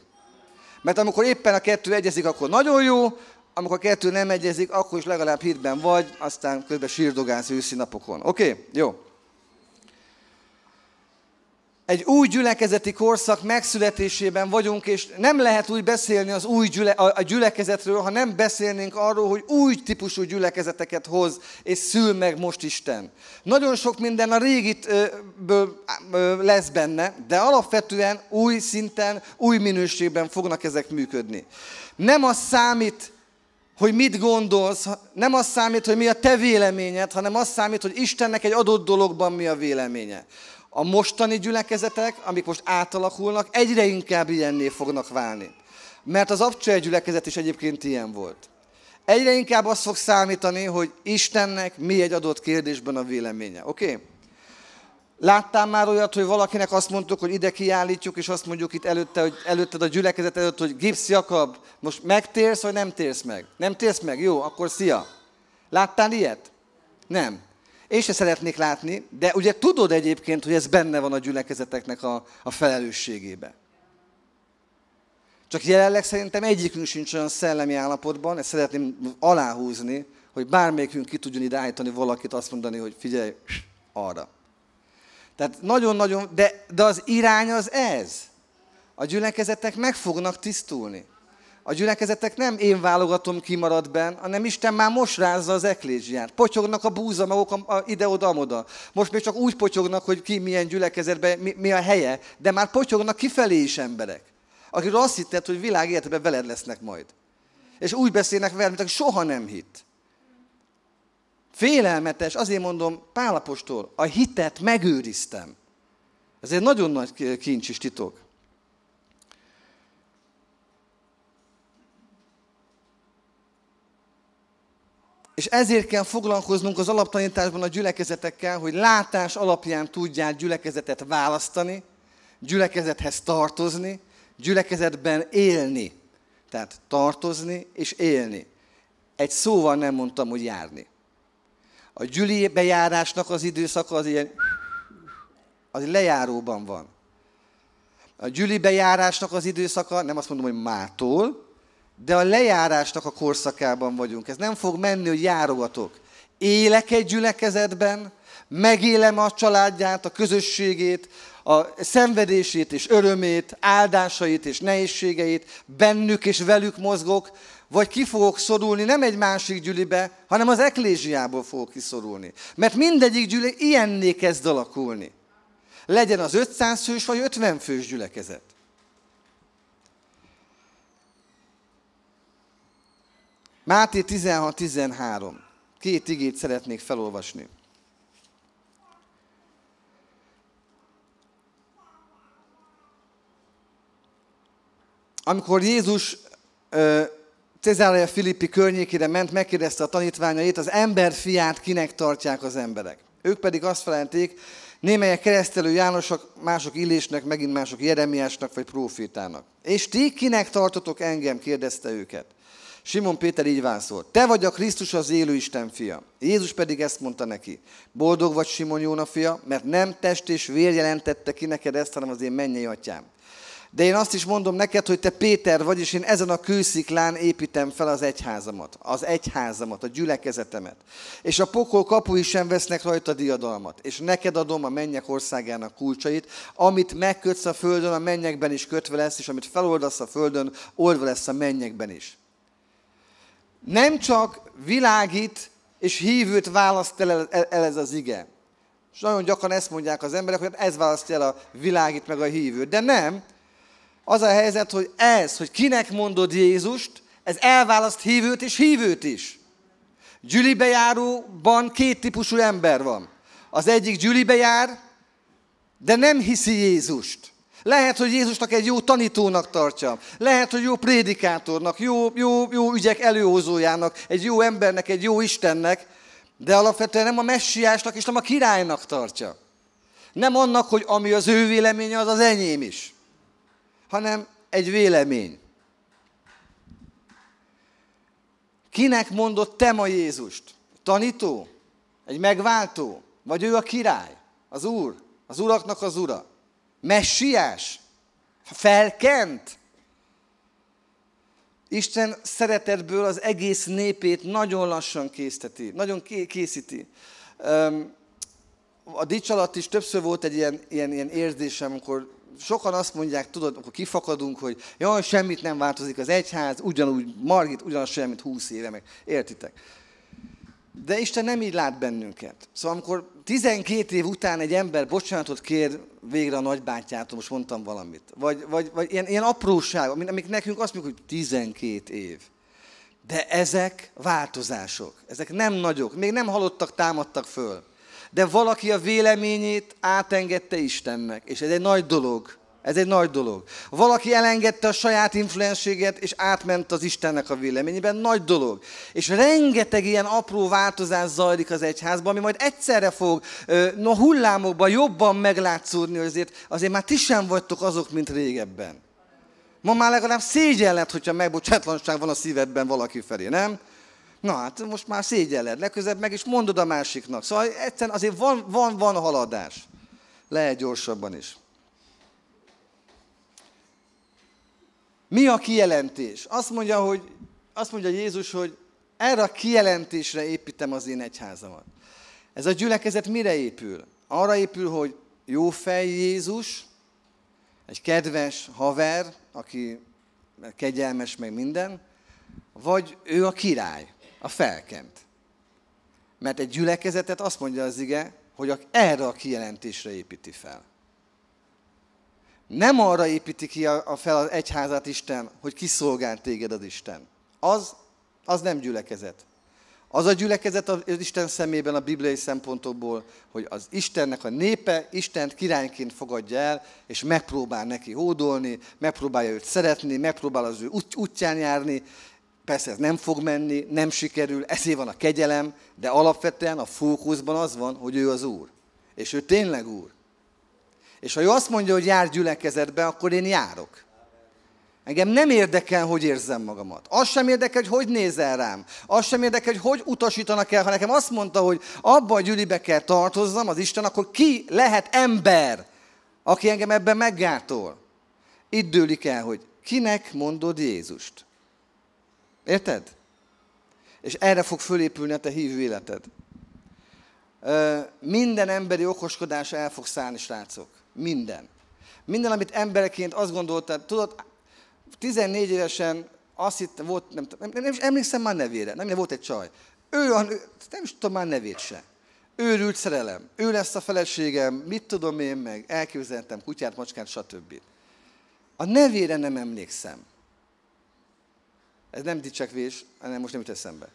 Mert amikor éppen a kettő egyezik, akkor nagyon jó, amikor a kettő nem egyezik, akkor is legalább hitben vagy, aztán közben sírdogálsz őszi napokon. Oké? Okay? Jó egy új gyülekezeti korszak megszületésében vagyunk, és nem lehet úgy beszélni az új gyüle, a gyülekezetről, ha nem beszélnénk arról, hogy új típusú gyülekezeteket hoz, és szül meg most Isten. Nagyon sok minden a ö, lesz benne, de alapvetően új szinten, új minőségben fognak ezek működni. Nem az számít, hogy mit gondolsz, nem az számít, hogy mi a te véleményed, hanem az számít, hogy Istennek egy adott dologban mi a véleménye a mostani gyülekezetek, amik most átalakulnak, egyre inkább ilyenné fognak válni. Mert az abcsai gyülekezet is egyébként ilyen volt. Egyre inkább azt fog számítani, hogy Istennek mi egy adott kérdésben a véleménye. Oké? Okay? Láttál már olyat, hogy valakinek azt mondtuk, hogy ide kiállítjuk, és azt mondjuk itt előtte, hogy előtted a gyülekezet előtt, hogy Gipsz Jakab, most megtérsz, vagy nem térsz meg? Nem térsz meg? Jó, akkor szia. Láttál ilyet? Nem. Én se szeretnék látni, de ugye tudod egyébként, hogy ez benne van a gyülekezeteknek a, a felelősségébe. Csak jelenleg szerintem egyikünk sincs olyan szellemi állapotban, ezt szeretném aláhúzni, hogy bármelyikünk ki tudjon ide állítani valakit, azt mondani, hogy figyelj, arra. Tehát nagyon-nagyon, de, de az irány az ez. A gyülekezetek meg fognak tisztulni a gyülekezetek nem én válogatom kimarad benn, hanem Isten már most rázza az eklésiát. Potyognak a búza, búzamagok ide oda -moda. Most még csak úgy potyognak, hogy ki milyen gyülekezetben, mi, mi a helye, de már potyognak kifelé is emberek, akik azt hitted, hogy világ életben veled lesznek majd. És úgy beszélnek veled, mint aki soha nem hit. Félelmetes, azért mondom, Pálapostól, a hitet megőriztem. Ez egy nagyon nagy kincs is titok. És ezért kell foglalkoznunk az alaptanításban a gyülekezetekkel, hogy látás alapján tudják gyülekezetet választani, gyülekezethez tartozni, gyülekezetben élni. Tehát tartozni és élni. Egy szóval nem mondtam, hogy járni. A gyüli bejárásnak az időszaka az ilyen az lejáróban van. A gyüli bejárásnak az időszaka, nem azt mondom, hogy mától, de a lejárásnak a korszakában vagyunk. Ez nem fog menni, hogy járogatok. Élek egy gyülekezetben, megélem a családját, a közösségét, a szenvedését és örömét, áldásait és nehézségeit, bennük és velük mozgok, vagy ki fogok szorulni nem egy másik gyülibe, hanem az eklésiából fogok kiszorulni. Mert mindegyik gyüli ilyenné kezd alakulni. Legyen az 500 fős vagy 50 fős gyülekezet. Máté 13 Két igét szeretnék felolvasni. Amikor Jézus Cezárea Filippi környékére ment, megkérdezte a tanítványait, az ember fiát kinek tartják az emberek. Ők pedig azt felelték, némelyek keresztelő Jánosok, mások Illésnek, megint mások Jeremiásnak vagy Prófétának. És ti kinek tartotok engem? kérdezte őket. Simon Péter így válaszolt, te vagy a Krisztus az élő Isten fia. Jézus pedig ezt mondta neki, boldog vagy Simon Jóna fia, mert nem test és vér jelentette ki neked ezt, hanem az én mennyei atyám. De én azt is mondom neked, hogy te Péter vagy, és én ezen a kősziklán építem fel az egyházamat, az egyházamat, a gyülekezetemet. És a pokol kapui sem vesznek rajta diadalmat, és neked adom a mennyek országának kulcsait, amit megkötsz a földön, a mennyekben is kötve lesz, és amit feloldasz a földön, oldva lesz a mennyekben is nem csak világít és hívőt választ el, el ez az ige. És nagyon gyakran ezt mondják az emberek, hogy ez választja el a világít meg a hívőt. De nem. Az a helyzet, hogy ez, hogy kinek mondod Jézust, ez elválaszt hívőt és hívőt is. Gyülibe járóban két típusú ember van. Az egyik gyülibe jár, de nem hiszi Jézust. Lehet, hogy Jézusnak egy jó tanítónak tartja. Lehet, hogy jó prédikátornak, jó, jó, jó ügyek előhozójának, egy jó embernek, egy jó Istennek, de alapvetően nem a messiásnak és nem a királynak tartja. Nem annak, hogy ami az ő véleménye, az az enyém is, hanem egy vélemény. Kinek mondott te ma Jézust? Tanító? Egy megváltó? Vagy ő a király? Az úr? Az uraknak az ura? messiás, felkent. Isten szeretetből az egész népét nagyon lassan készíteti, nagyon készíti. A dics alatt is többször volt egy ilyen, ilyen, ilyen érzésem, amikor sokan azt mondják, tudod, akkor kifakadunk, hogy jaj, semmit nem változik az egyház, ugyanúgy Margit, ugyanaz semmit mint húsz éve, meg értitek. De Isten nem így lát bennünket. Szóval amikor 12 év után egy ember bocsánatot kér végre a nagybátyától, most mondtam valamit, vagy, vagy, vagy ilyen, ilyen apróság, amik nekünk azt mondjuk, hogy 12 év. De ezek változások, ezek nem nagyok, még nem halottak, támadtak föl. De valaki a véleményét átengedte Istennek, és ez egy nagy dolog. Ez egy nagy dolog. Valaki elengedte a saját influenséget, és átment az Istennek a véleményében. Nagy dolog. És rengeteg ilyen apró változás zajlik az egyházban, ami majd egyszerre fog no, hullámokban jobban meglátszódni, hogy azért, azért már ti sem vagytok azok, mint régebben. Ma már legalább szégyenled, hogyha megbocsátlanság van a szívedben valaki felé, nem? Na hát most már szégyeled, legközebb meg is mondod a másiknak. Szóval egyszerűen azért van, van, van haladás. Lehet gyorsabban is. Mi a kijelentés? Azt mondja, hogy, azt mondja Jézus, hogy erre a kijelentésre építem az én egyházamat. Ez a gyülekezet mire épül? Arra épül, hogy jó fej Jézus, egy kedves haver, aki kegyelmes meg minden, vagy ő a király, a felkent. Mert egy gyülekezetet azt mondja az ige, hogy erre a kijelentésre építi fel. Nem arra építi ki a, a fel az egyházát Isten, hogy kiszolgál téged az Isten. Az, az nem gyülekezet. Az a gyülekezet az Isten szemében a bibliai szempontokból, hogy az Istennek a népe Istent királyként fogadja el, és megpróbál neki hódolni, megpróbálja őt szeretni, megpróbál az ő út, útján járni. Persze ez nem fog menni, nem sikerül, ezért van a kegyelem, de alapvetően a fókuszban az van, hogy ő az Úr. És ő tényleg Úr. És ha ő azt mondja, hogy jár gyülekezetbe, akkor én járok. Engem nem érdekel, hogy érzem magamat. Az sem érdekel, hogy hogy nézel rám. Az sem érdekel, hogy hogy utasítanak el. Ha nekem azt mondta, hogy abba a gyülibe kell tartozzam, az Isten, akkor ki lehet ember, aki engem ebben meggátol? Itt dőlik el, hogy kinek mondod Jézust. Érted? És erre fog fölépülni a te hívő életed. Minden emberi okoskodás el fog szállni, srácok. Minden. Minden, amit emberként azt gondoltál, tudod, 14 évesen azt hitt, volt, nem, nem, nem, nem is emlékszem már nevére, nem, nem volt egy csaj. Ő, nem is tudom már nevét se. Őrült szerelem, ő lesz a feleségem, mit tudom én meg, elképzeltem kutyát, macskát, stb. A nevére nem emlékszem. Ez nem dicsekvés, hanem most nem jut eszembe.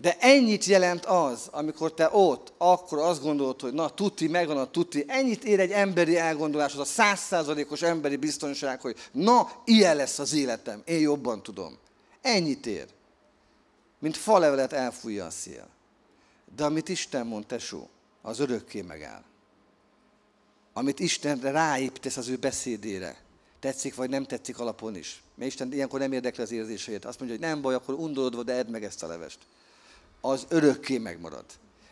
De ennyit jelent az, amikor te ott, akkor azt gondolod, hogy na, tuti, megvan a tuti. Ennyit ér egy emberi elgondolás, az a százszázalékos emberi biztonság, hogy na, ilyen lesz az életem, én jobban tudom. Ennyit ér. Mint falevelet elfújja a szél. De amit Isten mond, tesó, az örökké megáll. Amit Isten ráépítesz az ő beszédére, tetszik vagy nem tetszik alapon is. Mert Isten ilyenkor nem érdekli az érzéseit. Azt mondja, hogy nem baj, akkor undorodva, de edd meg ezt a levest az örökké megmarad.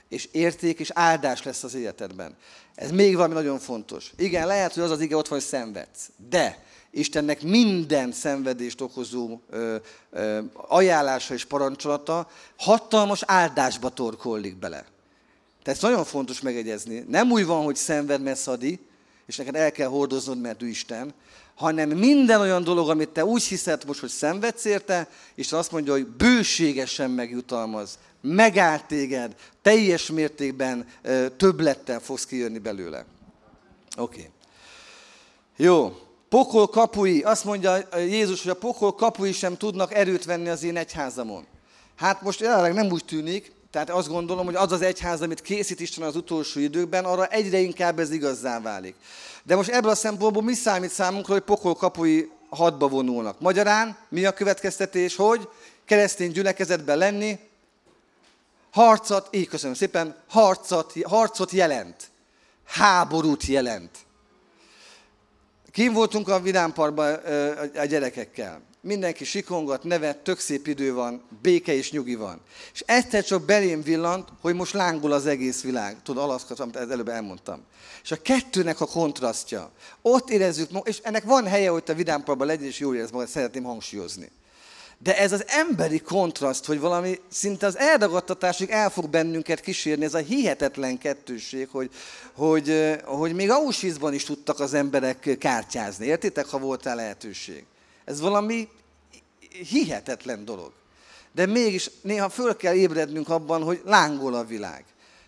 És érték és áldás lesz az életedben. Ez még valami nagyon fontos. Igen, lehet, hogy az az ige ott van, hogy szenvedsz. De Istennek minden szenvedést okozó ö, ö, ajánlása és parancsolata hatalmas áldásba torkollik bele. Tehát ez nagyon fontos megegyezni. Nem úgy van, hogy szenved, mert szadi, és neked el kell hordoznod, mert ő Isten, hanem minden olyan dolog, amit te úgy hiszed most, hogy szenvedsz érte, és azt mondja, hogy bőségesen megjutalmaz, megállt téged, teljes mértékben többlettel fogsz kijönni belőle. Oké. Okay. Jó. Pokol kapui. Azt mondja Jézus, hogy a pokol kapui sem tudnak erőt venni az én egyházamon. Hát most jelenleg nem úgy tűnik, tehát azt gondolom, hogy az az egyház, amit készít Isten az utolsó időkben, arra egyre inkább ez igazzá válik. De most ebből a szempontból mi számít számunkra, hogy pokol kapui hadba vonulnak? Magyarán mi a következtetés, hogy keresztény gyülekezetben lenni harcot, így köszönöm szépen, harcot, harcot jelent. Háborút jelent. Kim voltunk a vidámparkban a gyerekekkel mindenki sikongat, nevet, tök szép idő van, béke és nyugi van. És egyszer csak belém villant, hogy most lángol az egész világ. Tudod, alaszkodsz, amit előbb elmondtam. És a kettőnek a kontrasztja. Ott érezzük, és ennek van helye, hogy te vidámparban legyél, és jól érez magad, szeretném hangsúlyozni. De ez az emberi kontraszt, hogy valami szinte az elragadtatásig el fog bennünket kísérni, ez a hihetetlen kettőség, hogy, hogy, eh, hogy még Auschwitzban is tudtak az emberek kártyázni. Értitek, ha volt lehetőség? Ez valami hihetetlen dolog. De mégis néha föl kell ébrednünk abban, hogy lángol a világ.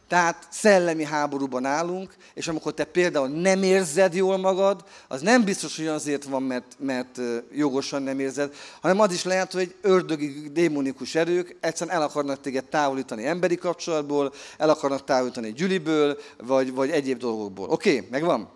Tehát szellemi háborúban állunk, és amikor te például nem érzed jól magad, az nem biztos, hogy azért van, mert, mert jogosan nem érzed, hanem az is lehet, hogy ördögi démonikus erők egyszerűen el akarnak téged távolítani emberi kapcsolatból, el akarnak távolítani gyüliből, vagy, vagy egyéb dolgokból. Oké, okay, megvan?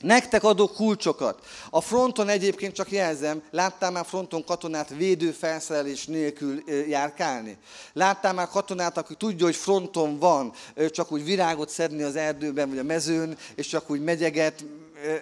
Nektek adok kulcsokat. A fronton egyébként csak jelzem, láttál már fronton katonát védőfelszerelés nélkül járkálni? Láttál már katonát, aki tudja, hogy fronton van, csak úgy virágot szedni az erdőben vagy a mezőn, és csak úgy megyeget,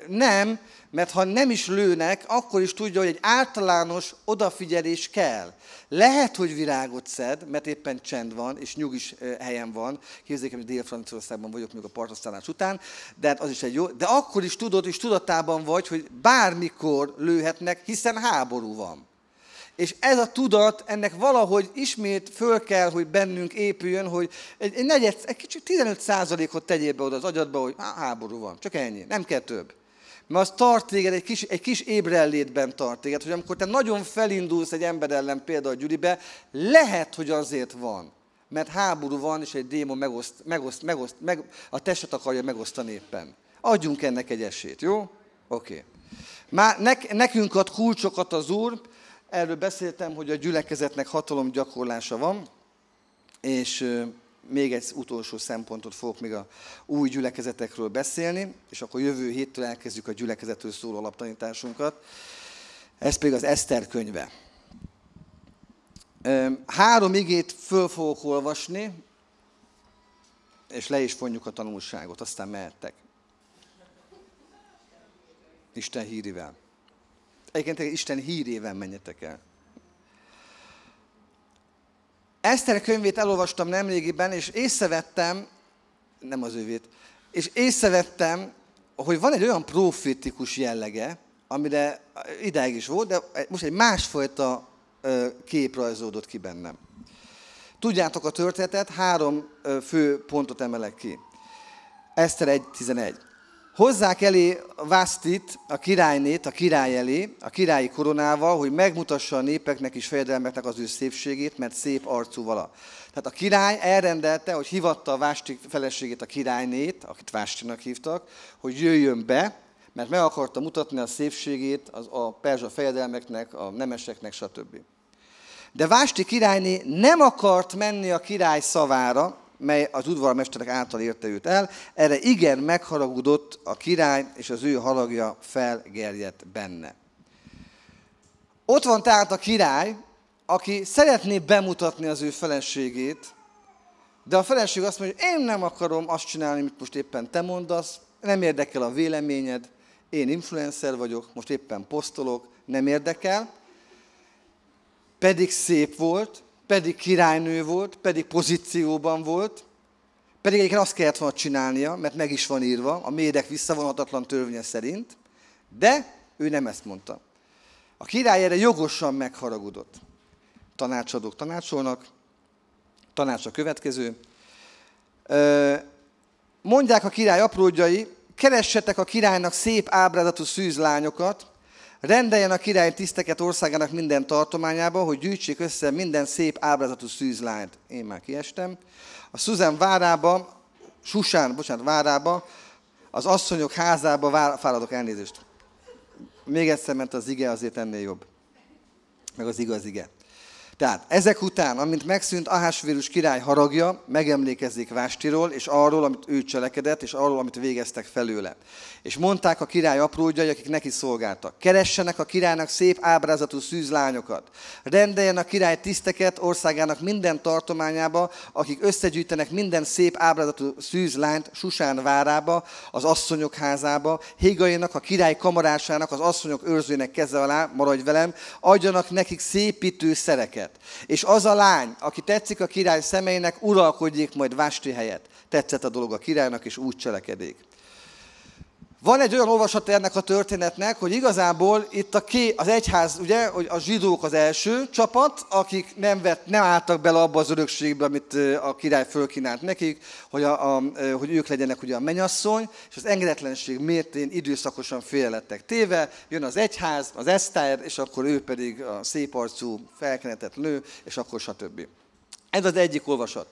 nem, mert ha nem is lőnek, akkor is tudja, hogy egy általános odafigyelés kell. Lehet, hogy virágot szed, mert éppen csend van, és nyugis helyen van. Képzeljék, hogy Dél-Franciaországban vagyok még a partosztálás után, de hát az is egy jó. De akkor is tudod, és tudatában vagy, hogy bármikor lőhetnek, hiszen háború van. És ez a tudat, ennek valahogy ismét föl kell, hogy bennünk épüljön, hogy egy, egy, negyed, egy kicsit 15%-ot tegyél be oda az agyadba, hogy há, háború van, csak ennyi, nem kell több. Mert az tart téged, egy kis, egy kis ébrellétben tart téged, hogy amikor te nagyon felindulsz egy ember ellen például Gyuribe, lehet, hogy azért van. Mert háború van, és egy démon megoszt, megoszt, megoszt, meg, a testet akarja megosztani éppen. Adjunk ennek egy esélyt, jó? Oké. Okay. Már nek, nekünk ad kulcsokat az Úr, Erről beszéltem, hogy a gyülekezetnek hatalom gyakorlása van, és még egy utolsó szempontot fogok még a új gyülekezetekről beszélni, és akkor jövő héttől elkezdjük a gyülekezetről szóló alaptanításunkat. Ez pedig az Eszter könyve. Három igét föl fogok olvasni, és le is vonjuk a tanulságot, aztán mehettek. Isten hírivel. Egyébként Isten hírével menjetek el. Eszter könyvét elolvastam nemrégiben, és észrevettem, nem az ővét, és észrevettem, hogy van egy olyan profétikus jellege, amire ideig is volt, de most egy másfajta kép rajzódott ki bennem. Tudjátok a történetet, három fő pontot emelek ki. Eszter 1.11 hozzák elé Vásztit, a királynét, a király elé, a királyi koronával, hogy megmutassa a népeknek és fejedelmeknek az ő szépségét, mert szép arcú vala. Tehát a király elrendelte, hogy hivatta a Vásti feleségét, a királynét, akit Vástinak hívtak, hogy jöjjön be, mert meg akarta mutatni a szépségét az, a perzsa fejedelmeknek, a nemeseknek, stb. De Vásti királyné nem akart menni a király szavára, mely az udvarmesterek által érte őt el. Erre igen megharagudott a király, és az ő haragja felgerjedt benne. Ott van tehát a király, aki szeretné bemutatni az ő feleségét, de a feleség azt mondja, hogy én nem akarom azt csinálni, amit most éppen te mondasz, nem érdekel a véleményed, én influencer vagyok, most éppen posztolok, nem érdekel. Pedig szép volt, pedig királynő volt, pedig pozícióban volt, pedig egyébként azt kellett volna csinálnia, mert meg is van írva, a médek visszavonhatatlan törvénye szerint, de ő nem ezt mondta. A király erre jogosan megharagudott. Tanácsadók tanácsolnak, tanács a következő. Mondják a király apródjai, keressetek a királynak szép ábrázatú szűzlányokat, Rendeljen a király tiszteket országának minden tartományába, hogy gyűjtsék össze minden szép ábrázatú szűzlányt. Én már kiestem. A Susan várába, Susán, bocsánat, várába, az asszonyok házába vár... fáradok elnézést. Még egyszer ment az ige, azért ennél jobb. Meg az igaz ige. Tehát ezek után, amint megszűnt Ahásvérus király haragja, megemlékezik Vástiról, és arról, amit ő cselekedett, és arról, amit végeztek felőle. És mondták a király apródjai, akik neki szolgáltak. Keressenek a királynak szép ábrázatú szűzlányokat. Rendeljen a király tiszteket országának minden tartományába, akik összegyűjtenek minden szép ábrázatú szűzlányt Susán várába, az asszonyok házába, Hégainak, a király kamarásának, az asszonyok őrzőnek keze alá, maradj velem, adjanak nekik szépítő szereket helyet. És az a lány, aki tetszik a király személynek, uralkodjék majd Vásti helyet. Tetszett a dolog a királynak, és úgy cselekedik. Van egy olyan olvasata ennek a történetnek, hogy igazából itt a ké, az egyház, ugye, hogy a zsidók az első csapat, akik nem, vett, nem álltak bele abba az örökségbe, amit a király fölkínált nekik, hogy, a, a, hogy ők legyenek ugye a menyasszony, és az engedetlenség mértén időszakosan félelettek téve, jön az egyház, az Esztár, és akkor ő pedig a arcú, felkenetett nő, és akkor stb. Ez az egyik olvasat.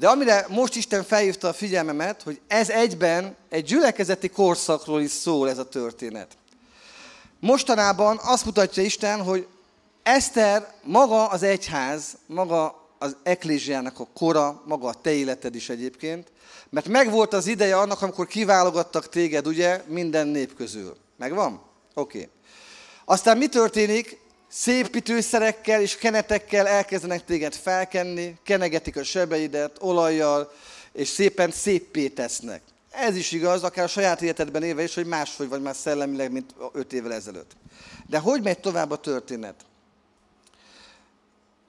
De amire most Isten felhívta a figyelmemet, hogy ez egyben egy gyülekezeti korszakról is szól ez a történet. Mostanában azt mutatja Isten, hogy Eszter maga az egyház, maga az eklézsiának a kora, maga a te életed is egyébként, mert megvolt az ideje annak, amikor kiválogattak téged, ugye, minden nép közül. Megvan? Oké. Okay. Aztán mi történik? szépítőszerekkel és kenetekkel elkezdenek téged felkenni, kenegetik a sebeidet olajjal, és szépen széppé tesznek. Ez is igaz, akár a saját életedben élve is, hogy máshogy vagy már szellemileg, mint öt évvel ezelőtt. De hogy megy tovább a történet?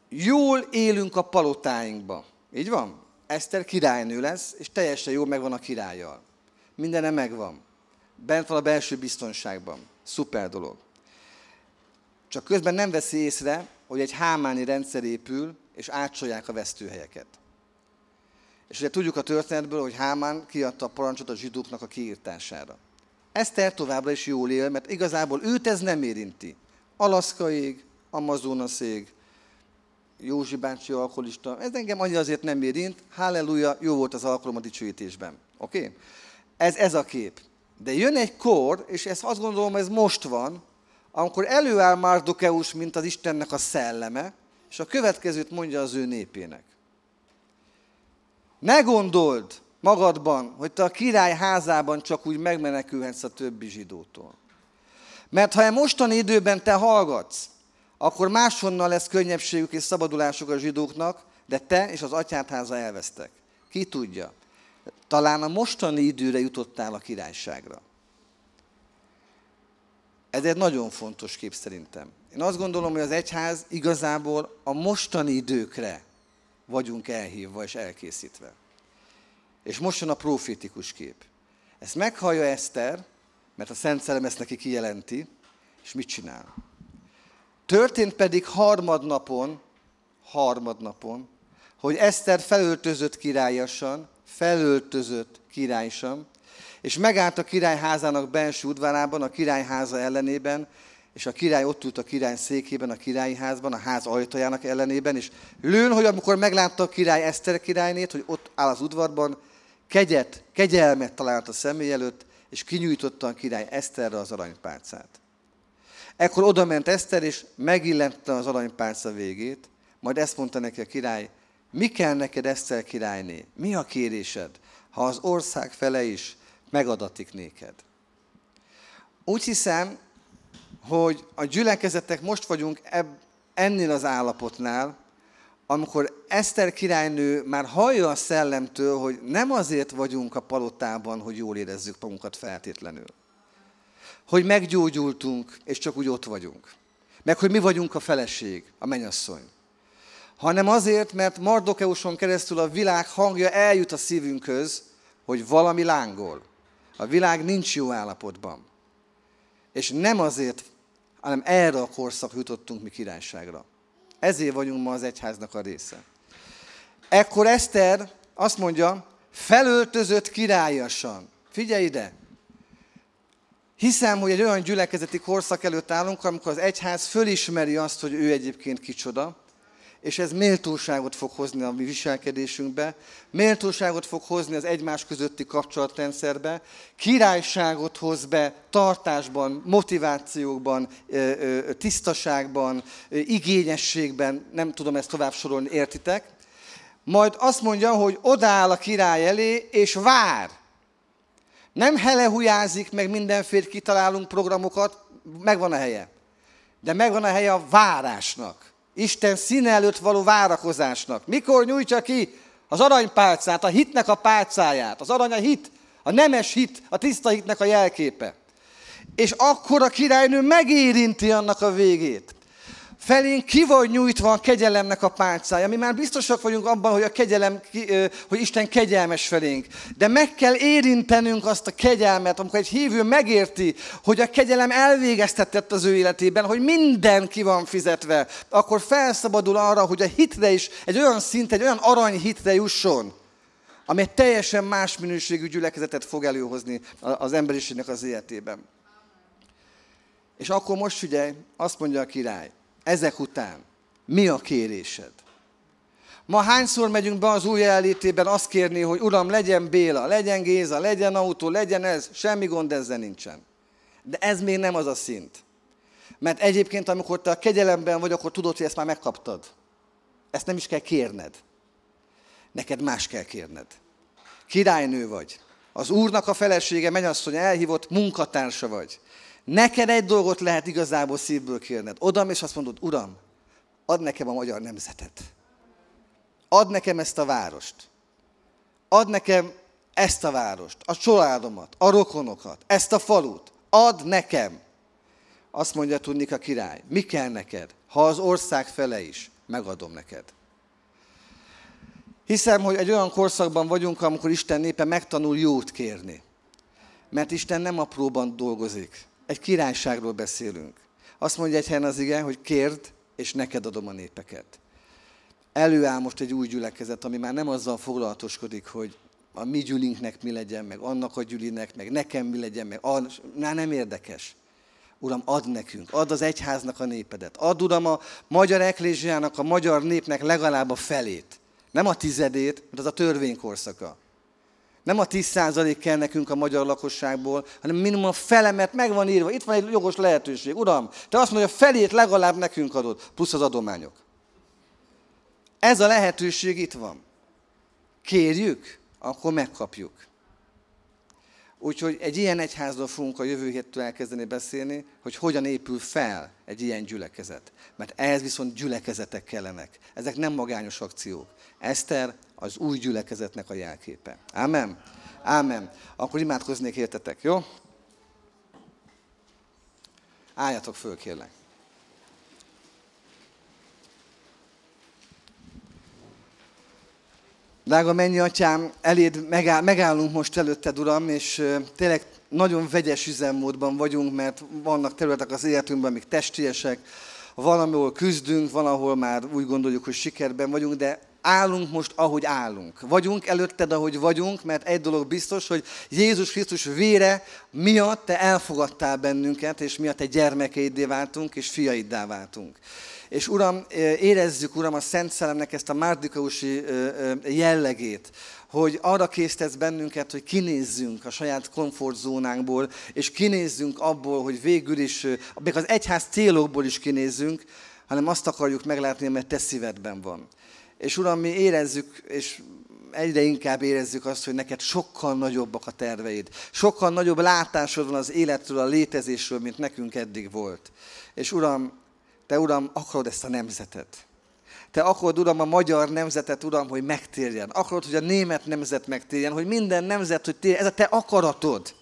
Jól élünk a palotáinkba. Így van? Eszter királynő lesz, és teljesen jól megvan a királlyal. Mindene megvan. Bent van a belső biztonságban. Szuper dolog. Csak közben nem veszi észre, hogy egy hámáni rendszer épül, és átsolják a vesztőhelyeket. És ugye tudjuk a történetből, hogy Hámán kiadta a parancsot a zsidóknak a kiírtására. Eszter továbbra is jól él, mert igazából őt ez nem érinti. Alaszkaig, Amazonaszig, Józsi bácsi alkoholista, ez engem annyira azért nem érint, halleluja, jó volt az alkalom a dicsőítésben. Oké? Okay? Ez ez a kép. De jön egy kor, és ezt azt gondolom, ez most van, amikor előáll Márdokeus, mint az Istennek a szelleme, és a következőt mondja az ő népének. Ne gondold magadban, hogy te a király házában csak úgy megmenekülhetsz a többi zsidótól. Mert ha e mostani időben te hallgatsz, akkor máshonnan lesz könnyebbségük és szabadulásuk a zsidóknak, de te és az atyád háza elvesztek. Ki tudja, talán a mostani időre jutottál a királyságra. Ez egy nagyon fontos kép szerintem. Én azt gondolom, hogy az egyház igazából a mostani időkre vagyunk elhívva és elkészítve. És most jön a profétikus kép. Ezt meghallja Eszter, mert a Szent Szelem ezt neki kijelenti, és mit csinál? Történt pedig harmadnapon, harmadnapon, hogy Eszter felöltözött királyasan, felöltözött királysan, és megállt a királyházának belső udvarában, a királyháza ellenében, és a király ott ült a király székében, a királyi házban, a ház ajtajának ellenében, és lőn, hogy amikor meglátta a király Eszter királynét, hogy ott áll az udvarban, kegyet, kegyelmet talált a személy előtt, és kinyújtotta a király Eszterre az aranypálcát. Ekkor odament Eszter, és megillente az aranypálca végét, majd ezt mondta neki a király, mi kell neked Eszter királyné? Mi a kérésed? Ha az ország fele is megadatik néked. Úgy hiszem, hogy a gyülekezetek most vagyunk ebb, ennél az állapotnál, amikor Eszter királynő már hallja a szellemtől, hogy nem azért vagyunk a palotában, hogy jól érezzük magunkat feltétlenül. Hogy meggyógyultunk, és csak úgy ott vagyunk. Meg hogy mi vagyunk a feleség, a mennyasszony. Hanem azért, mert Mardokeuson keresztül a világ hangja eljut a szívünkhöz, hogy valami lángol. A világ nincs jó állapotban. És nem azért, hanem erre a korszak jutottunk mi királyságra. Ezért vagyunk ma az egyháznak a része. Ekkor Eszter azt mondja, felöltözött királyasan. Figyelj ide! Hiszem, hogy egy olyan gyülekezeti korszak előtt állunk, amikor az egyház fölismeri azt, hogy ő egyébként kicsoda, és ez méltóságot fog hozni a mi viselkedésünkbe, méltóságot fog hozni az egymás közötti kapcsolatrendszerbe, királyságot hoz be tartásban, motivációkban, tisztaságban, igényességben, nem tudom ezt tovább sorolni, értitek? Majd azt mondja, hogy odáll a király elé, és vár. Nem helehujázik, meg mindenféle kitalálunk programokat, megvan a helye. De megvan a helye a várásnak. Isten színe előtt való várakozásnak. Mikor nyújtja ki az aranypálcát, a hitnek a pálcáját, az arany a hit, a nemes hit, a tiszta hitnek a jelképe. És akkor a királynő megérinti annak a végét. Felénk ki van nyújtva a kegyelemnek a pálcája. Mi már biztosak vagyunk abban, hogy, a kegyelem, hogy Isten kegyelmes felénk. De meg kell érintenünk azt a kegyelmet, amikor egy hívő megérti, hogy a kegyelem elvégeztetett az ő életében, hogy minden ki van fizetve, akkor felszabadul arra, hogy a hitre is egy olyan szint, egy olyan arany hitre jusson, ami egy teljesen más minőségű gyülekezetet fog előhozni az emberiségnek az életében. És akkor most figyelj, azt mondja a király, ezek után mi a kérésed? Ma hányszor megyünk be az új ellétében azt kérni, hogy Uram, legyen Béla, legyen Géza, legyen autó, legyen ez, semmi gond ezzel nincsen. De ez még nem az a szint. Mert egyébként, amikor te a kegyelemben vagy, akkor tudod, hogy ezt már megkaptad. Ezt nem is kell kérned. Neked más kell kérned. Királynő vagy. Az úrnak a felesége, menyasszony elhívott, munkatársa vagy. Neked egy dolgot lehet igazából szívből kérned. Odam, és azt mondod, Uram, ad nekem a magyar nemzetet. Ad nekem ezt a várost. Ad nekem ezt a várost, a családomat, a rokonokat, ezt a falut. Ad nekem. Azt mondja tudnik a király, mi kell neked, ha az ország fele is, megadom neked. Hiszem, hogy egy olyan korszakban vagyunk, amikor Isten népe megtanul jót kérni. Mert Isten nem apróban dolgozik, egy királyságról beszélünk. Azt mondja egy helyen az igen, hogy kérd, és neked adom a népeket. Előáll most egy új gyülekezet, ami már nem azzal foglalatoskodik, hogy a mi gyülinknek mi legyen, meg annak a gyülinek, meg nekem mi legyen, meg a... Na, nem érdekes. Uram, ad nekünk, ad az egyháznak a népedet. Ad, Uram, a magyar eklésiának, a magyar népnek legalább a felét. Nem a tizedét, mert az a törvénykorszaka. Nem a 10% kell nekünk a magyar lakosságból, hanem minimum a fele, mert meg van írva. Itt van egy jogos lehetőség. Uram, te azt mondod, hogy a felét legalább nekünk adod, plusz az adományok. Ez a lehetőség itt van. Kérjük, akkor megkapjuk. Úgyhogy egy ilyen egyházról fogunk a jövő héttől elkezdeni beszélni, hogy hogyan épül fel egy ilyen gyülekezet. Mert ehhez viszont gyülekezetek kellenek. Ezek nem magányos akciók. Eszter az új gyülekezetnek a jelképe. Ámen? Ámen. Akkor imádkoznék értetek, jó? Álljatok föl, kérlek. Drága mennyi atyám, eléd megáll, megállunk most előtted, Uram, és tényleg nagyon vegyes üzemmódban vagyunk, mert vannak területek az életünkben, amik testiesek, van, ahol küzdünk, van, ahol már úgy gondoljuk, hogy sikerben vagyunk, de állunk most, ahogy állunk. Vagyunk előtted, ahogy vagyunk, mert egy dolog biztos, hogy Jézus Krisztus vére miatt te elfogadtál bennünket, és miatt te gyermekeiddé váltunk, és fiaiddá váltunk. És Uram, érezzük, Uram, a Szent Szellemnek ezt a márdikausi jellegét, hogy arra készítesz bennünket, hogy kinézzünk a saját komfortzónánkból, és kinézzünk abból, hogy végül is, még az egyház célokból is kinézzünk, hanem azt akarjuk meglátni, mert te szívedben van. És Uram, mi érezzük, és egyre inkább érezzük azt, hogy neked sokkal nagyobbak a terveid. Sokkal nagyobb látásod van az életről, a létezésről, mint nekünk eddig volt. És Uram, Te Uram, akarod ezt a nemzetet. Te akarod, Uram, a magyar nemzetet, Uram, hogy megtérjen. Akarod, hogy a német nemzet megtérjen, hogy minden nemzet, hogy térjen. Ez a Te akaratod.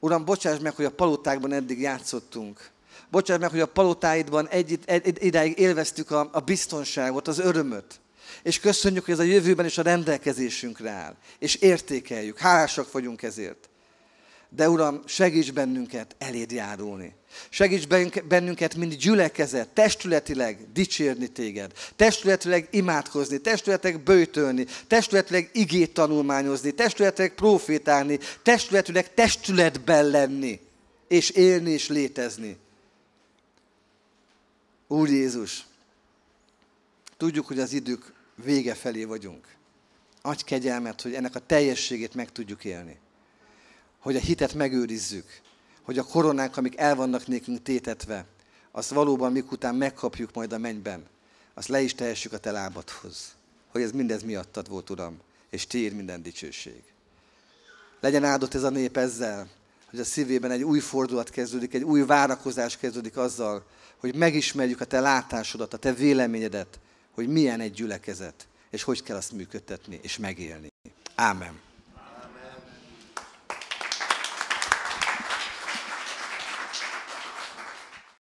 Uram, bocsáss meg, hogy a palotákban eddig játszottunk bocsáss meg, hogy a palotáidban egy, egy, idáig élveztük a, a biztonságot, az örömöt. És köszönjük, hogy ez a jövőben is a rendelkezésünkre áll. És értékeljük, hálásak vagyunk ezért. De Uram, segíts bennünket eléd járulni. Segíts bennünket, mint gyülekezet, testületileg dicsérni téged, testületileg imádkozni, testületileg bőtölni, testületileg igét tanulmányozni, testületileg profétálni, testületileg testületben lenni, és élni és létezni. Úr Jézus, tudjuk, hogy az idők vége felé vagyunk. Adj kegyelmet, hogy ennek a teljességét meg tudjuk élni. Hogy a hitet megőrizzük. Hogy a koronák, amik el vannak nékünk tétetve, azt valóban után megkapjuk majd a mennyben. Azt le is tehessük a te lábadhoz. Hogy ez mindez miattad volt, Uram, és tér minden dicsőség. Legyen áldott ez a nép ezzel, hogy a szívében egy új fordulat kezdődik, egy új várakozás kezdődik azzal, hogy megismerjük a te látásodat, a te véleményedet, hogy milyen egy gyülekezet, és hogy kell azt működtetni és megélni. Ámen.